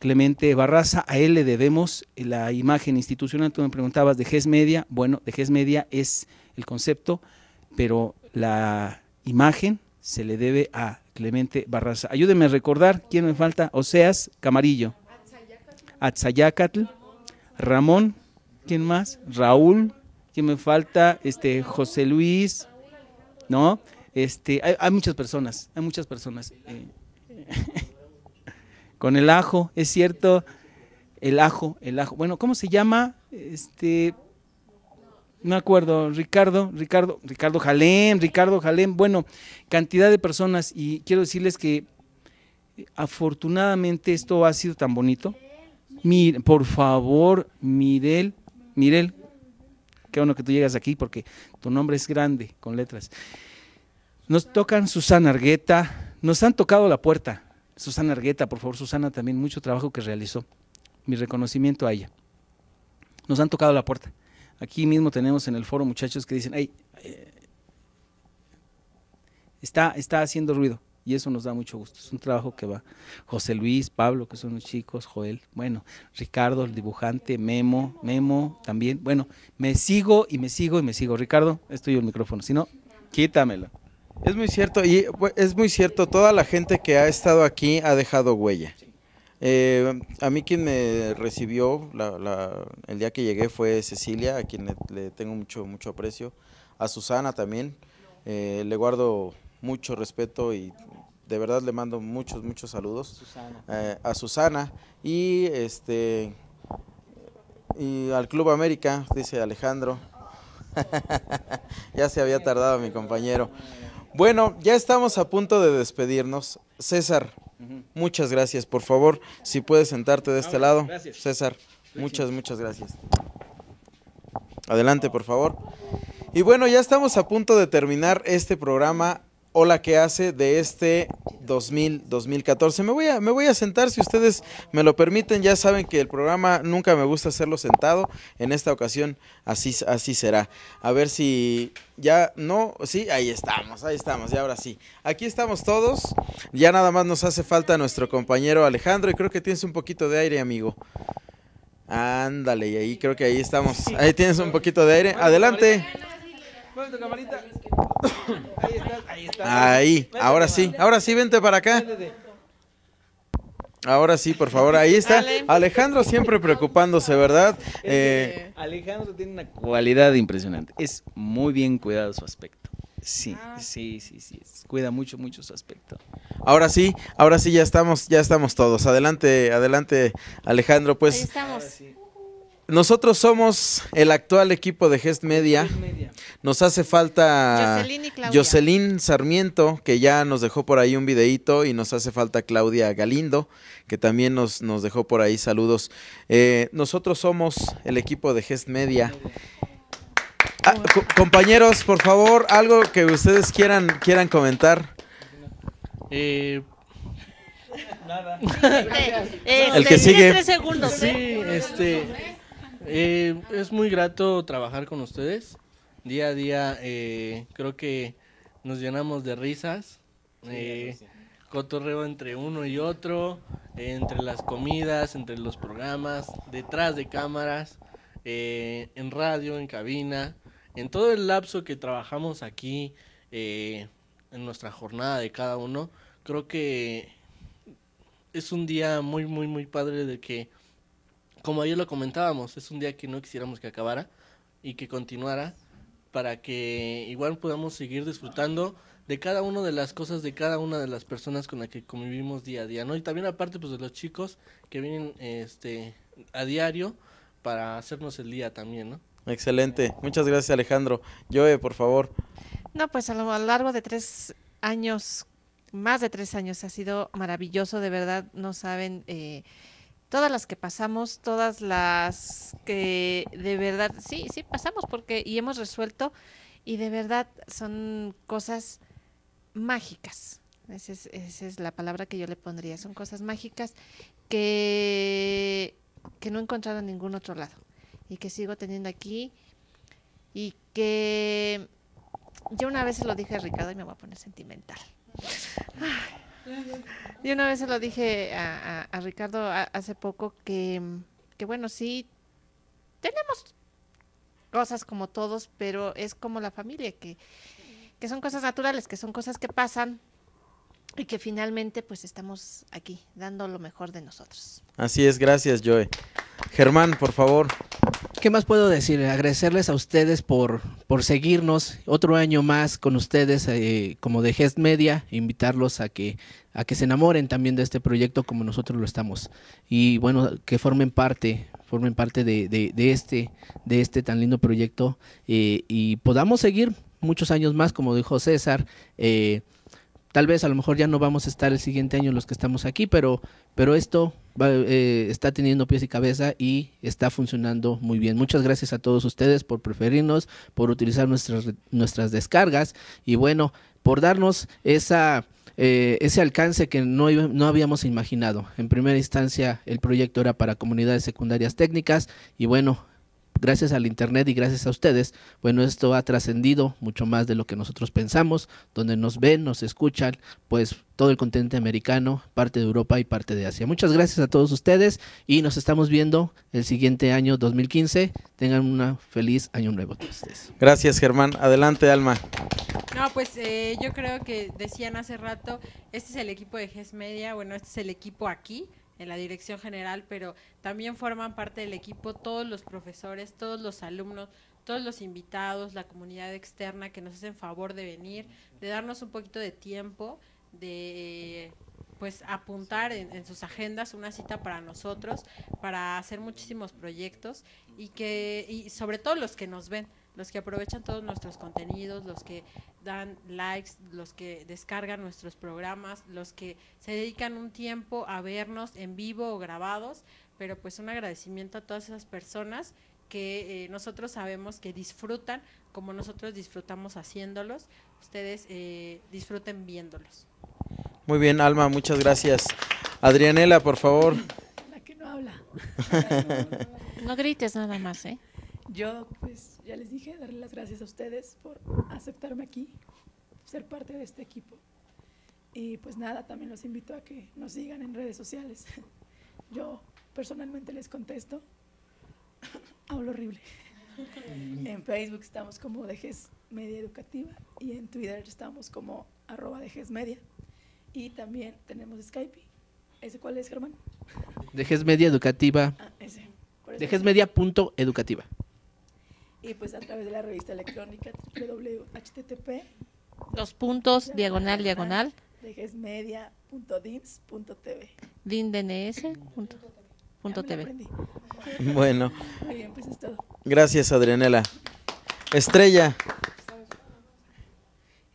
D: Clemente Barraza, a él le debemos la imagen institucional, tú me preguntabas de GES Media, bueno, de GES Media es el concepto, pero la imagen se le debe a Clemente Barraza. Ayúdeme a recordar quién me falta. Oseas Camarillo. Atzayacatl. Ramón. ¿Quién más? Raúl. ¿Quién me falta? Este José Luis. ¿No? Este, hay, muchas personas, hay muchas personas. Eh, con el ajo, es cierto. El ajo, el ajo. Bueno, ¿cómo se llama? Este no acuerdo, Ricardo, Ricardo, Ricardo Jalén, Ricardo Jalem, bueno, cantidad de personas y quiero decirles que eh, afortunadamente esto ha sido tan bonito. por favor, Mirel, Mirel, qué bueno que tú llegas aquí porque tu nombre es grande con letras. Nos tocan Susana Argueta, nos han tocado la puerta. Susana Argueta, por favor, Susana también, mucho trabajo que realizó. Mi reconocimiento a ella. Nos han tocado la puerta. Aquí mismo tenemos en el foro muchachos que dicen, hey, eh, está, está haciendo ruido. Y eso nos da mucho gusto. Es un trabajo que va. José Luis, Pablo, que son los chicos, Joel, bueno, Ricardo, el dibujante, Memo, Memo también.
A: Bueno, me sigo y me sigo y me sigo. Ricardo, estoy en el micrófono. Si no, quítamelo. Es muy cierto, y pues, es muy cierto, toda la gente que ha estado aquí ha dejado huella. Eh, a mí quien me recibió el día que llegué fue Cecilia, a quien le, tengo mucho, mucho aprecio, a Susana también, eh, le guardo mucho respeto y de verdad le mando muchos, muchos saludos eh, a Susana y este y al Club América, dice Alejandro. ya se había tardado mi compañero. Bueno, ya estamos a punto de despedirnos. César, Muchas gracias, por favor, si puedes sentarte de este lado, César. Muchas, muchas gracias. Adelante, por favor. Y bueno, ya estamos a punto de terminar este programa Hola que hace de este 2000 2014. Me voy a me voy a sentar si ustedes me lo permiten. Ya saben que el programa nunca me gusta hacerlo sentado. En esta ocasión así así será. A ver si ya no, sí, ahí estamos, ahí estamos, ya ahora sí. Aquí estamos todos. Ya nada más nos hace falta nuestro compañero Alejandro y creo que tienes un poquito de aire, amigo. Ándale, y ahí creo que ahí estamos. Ahí tienes un poquito de aire. Adelante.
D: Ahí ahora sí,
A: ahora sí, vente para acá. Ahora sí, por favor, ahí está. Alejandro siempre preocupándose, ¿verdad? Eh, Alejandro tiene una cualidad impresionante. Es muy bien cuidado su aspecto. Sí, ah. sí,
D: sí, sí. Cuida mucho, mucho su aspecto.
A: Ahora sí, ahora sí ya estamos, ya estamos todos. Adelante, adelante, Alejandro, pues. Ahí estamos. Nosotros somos el actual equipo de Gest Media. Nos hace falta Jocelyn Sarmiento, que ya nos dejó por ahí un videíto, y nos hace falta Claudia Galindo, que también nos, dejó por ahí saludos. Eh, nosotros somos el equipo de Gest Media. Ah, compañeros, por favor, algo que ustedes quieran, quieran comentar.
F: Eh, Nada.
B: Este, el
A: que este, sigue. segundos. ¿eh?
B: Sí,
F: este. Eh, es muy grato trabajar con ustedes. Día a día eh, creo que nos llenamos de risas, eh, cotorreo entre uno y otro, entre las comidas, entre los programas, detrás de cámaras, en radio, en cabina, en todo el lapso que trabajamos aquí, en nuestra jornada de cada uno, creo que es un día muy, muy, muy padre de que como ayer lo comentábamos, es un día que no quisiéramos que acabara y que continuara para que igual podamos seguir disfrutando de cada una de las cosas, de cada una de las personas con las que convivimos día a día, ¿no? Y también aparte pues de los chicos que vienen este a diario para hacernos el día también, ¿no?
A: Excelente, muchas gracias Alejandro. Joe, por favor.
B: No, pues a lo largo de tres años, más de tres años, ha sido maravilloso, de verdad, no saben eh, todas las que pasamos, todas las que de verdad, sí, sí pasamos porque y hemos resuelto y de verdad son cosas mágicas. Esa es, la palabra que yo le pondría. Son cosas mágicas que, que no he encontrado en ningún otro lado y que sigo teniendo aquí y que yo una vez se lo dije a Ricardo y me voy a poner sentimental. Yo una vez se lo dije a, Ricardo hace poco que, bueno, sí, tenemos cosas como todos, pero es como la familia, que, que son cosas naturales, que son cosas que pasan, y que finalmente pues estamos aquí dando lo mejor de nosotros.
A: Así es, gracias Joe. Germán, por favor. ¿Qué más puedo decir?
G: Agradecerles a ustedes por, por seguirnos otro año más con ustedes eh, como de Gest Media, invitarlos a que, a que se enamoren también de este proyecto como nosotros lo estamos y bueno, que formen parte formen parte de, este, de este tan lindo proyecto eh, y podamos seguir muchos años más, como dijo César. Eh, tal vez a lo mejor ya no vamos a estar el siguiente año los que estamos aquí, pero, pero esto eh, está teniendo pies y cabeza y está funcionando muy bien. Muchas gracias a todos ustedes por preferirnos, por utilizar nuestras, nuestras descargas y bueno, por darnos esa... Eh, ese alcance que no, no habíamos imaginado. En primera instancia, el proyecto era para comunidades secundarias técnicas y bueno, gracias al Internet y gracias a ustedes, bueno, esto ha trascendido mucho más de lo que nosotros pensamos, donde nos ven, nos escuchan, pues todo el continente americano, parte de Europa y parte de Asia. Muchas gracias a todos ustedes y nos estamos viendo el siguiente año 2015. Tengan un
A: feliz año nuevo ustedes. Gracias Germán. Adelante Alma.
H: No, pues eh, yo creo que decían hace rato, este es el equipo de GES Media, bueno, este es el equipo aquí en la dirección general, pero también forman parte del equipo todos los profesores, todos los alumnos, todos los invitados, la comunidad externa que nos hacen favor de venir, de darnos un poquito de tiempo, de pues apuntar en, sus agendas una cita para nosotros, para hacer muchísimos proyectos y que, y sobre todo los que nos ven, los que aprovechan todos nuestros contenidos, los que dan likes, los que descargan nuestros programas, los que se dedican un tiempo a vernos en vivo o grabados, pero pues un agradecimiento a todas esas personas que eh, nosotros sabemos que disfrutan como nosotros disfrutamos haciéndolos, ustedes eh, disfruten viéndolos.
A: Muy bien, Alma, muchas gracias. Adrianela, por favor.
C: La que no habla.
B: no grites nada más, ¿eh?
C: Yo, pues, ya les dije, darle las gracias a ustedes por aceptarme aquí, ser parte de este equipo. Y pues nada, también los invito a que nos sigan en redes sociales. Yo personalmente les contesto, hablo horrible. En Facebook estamos como Dejes Media Educativa y en Twitter estamos como arroba Dejes Media. Y también tenemos Skype. ¿Ese cuál es, Germán?
G: Dejes Media Educativa. Ah, ese. Dejes Media punto
C: y pues a través de la revista electrónica www.http dos puntos diagonal diagonal dejesmedia.dins.tv
B: dins.tv
A: bueno Muy bien, pues es todo. gracias Adrianela Estrella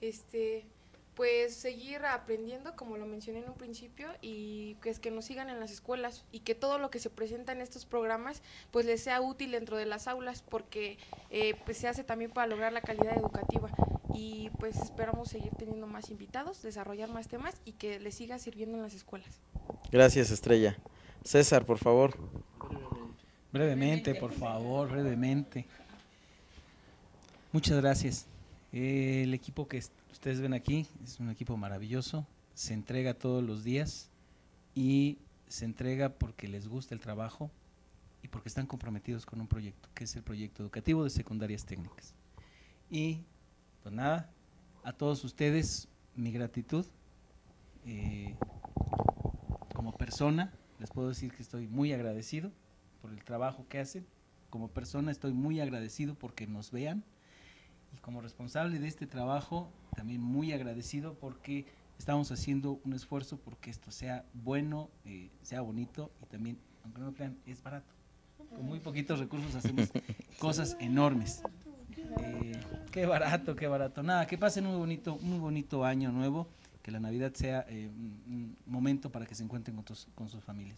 E: este pues seguir aprendiendo, como lo mencioné en un principio, y que que nos sigan en las escuelas y que todo lo que se presenta en estos programas pues les sea útil dentro de las aulas, porque eh, pues se hace también para lograr la calidad educativa. Y pues esperamos seguir teniendo más invitados, desarrollar más temas y que les siga sirviendo en las escuelas.
A: Gracias, Estrella. César, por favor.
D: Brevemente, por favor, brevemente. Muchas gracias. el equipo que, Ustedes ven aquí, es un equipo maravilloso, se entrega todos los días y se entrega porque les gusta el trabajo y porque están comprometidos con un proyecto, que es el proyecto educativo de secundarias técnicas. Y pues nada, a todos ustedes mi gratitud. Eh, como persona, les puedo decir que estoy muy agradecido por el trabajo que hacen. Como persona estoy muy agradecido porque nos vean. Y como responsable de este trabajo, también muy agradecido porque estamos haciendo un esfuerzo porque esto sea bueno, eh, sea bonito y también, aunque no lo crean, es barato. Con muy poquitos recursos hacemos cosas enormes. Eh, qué barato, qué barato. Nada, que pasen un bonito, muy bonito
A: año nuevo,
D: que la Navidad sea eh, un momento para que se encuentren con, con sus familias.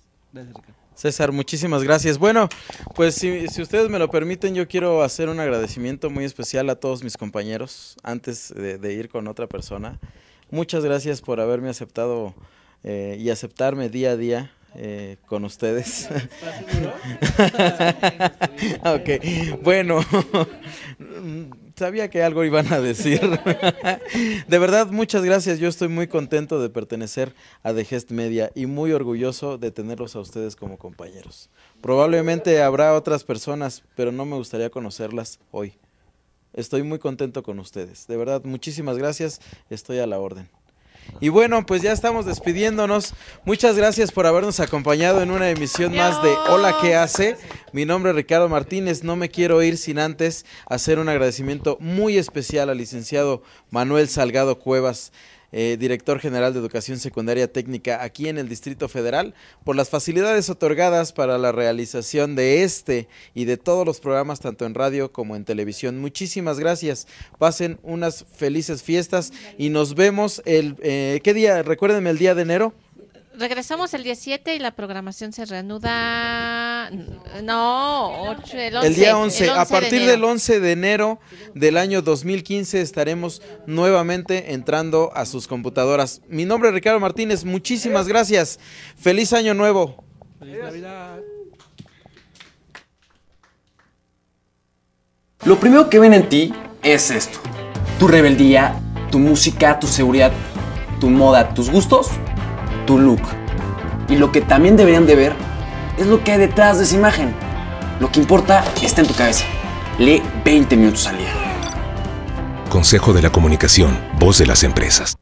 A: César, muchísimas gracias. Bueno, pues si, ustedes me lo permiten, yo quiero hacer un agradecimiento muy especial a todos mis compañeros antes de, ir con otra persona. Muchas gracias por haberme aceptado eh, y aceptarme día a día eh, con ustedes. ok, bueno, sabía que algo iban a decir. de verdad, muchas gracias. Yo estoy muy contento de pertenecer a The Gest Media y muy orgulloso de tenerlos a ustedes como compañeros. Probablemente habrá otras personas, pero no me gustaría conocerlas hoy. Estoy muy contento con ustedes. De verdad, muchísimas gracias. Estoy a la orden. Y bueno, pues ya estamos despidiéndonos. Muchas gracias por habernos acompañado en una emisión más de Hola, ¿qué hace? Mi nombre es Ricardo Martínez. No me quiero ir sin antes hacer un agradecimiento muy especial al licenciado Manuel Salgado Cuevas. Eh, director general de Educación Secundaria Técnica aquí en el Distrito Federal, por las facilidades otorgadas para la realización de este y de todos los programas, tanto en radio como en televisión. Muchísimas gracias. Pasen unas felices fiestas y nos vemos el... Eh, ¿Qué día? Recuérdenme el día de enero.
B: Regresamos el 17 y la programación se reanuda. No, 8, el, 11, el día 11. a partir del
A: 11 de enero del año 2015 estaremos nuevamente entrando a sus computadoras. Mi nombre es Ricardo Martínez. Muchísimas gracias. Feliz año nuevo. Feliz Navidad.
D: Lo primero que ven en ti es esto. Tu rebeldía, tu música, tu seguridad, tu moda, tus gustos tu look. Y lo que también deberían de ver es lo que hay detrás de esa imagen. Lo que importa está en tu cabeza. Lee 20 minutos al día.
F: Consejo de la Comunicación, voz de las empresas.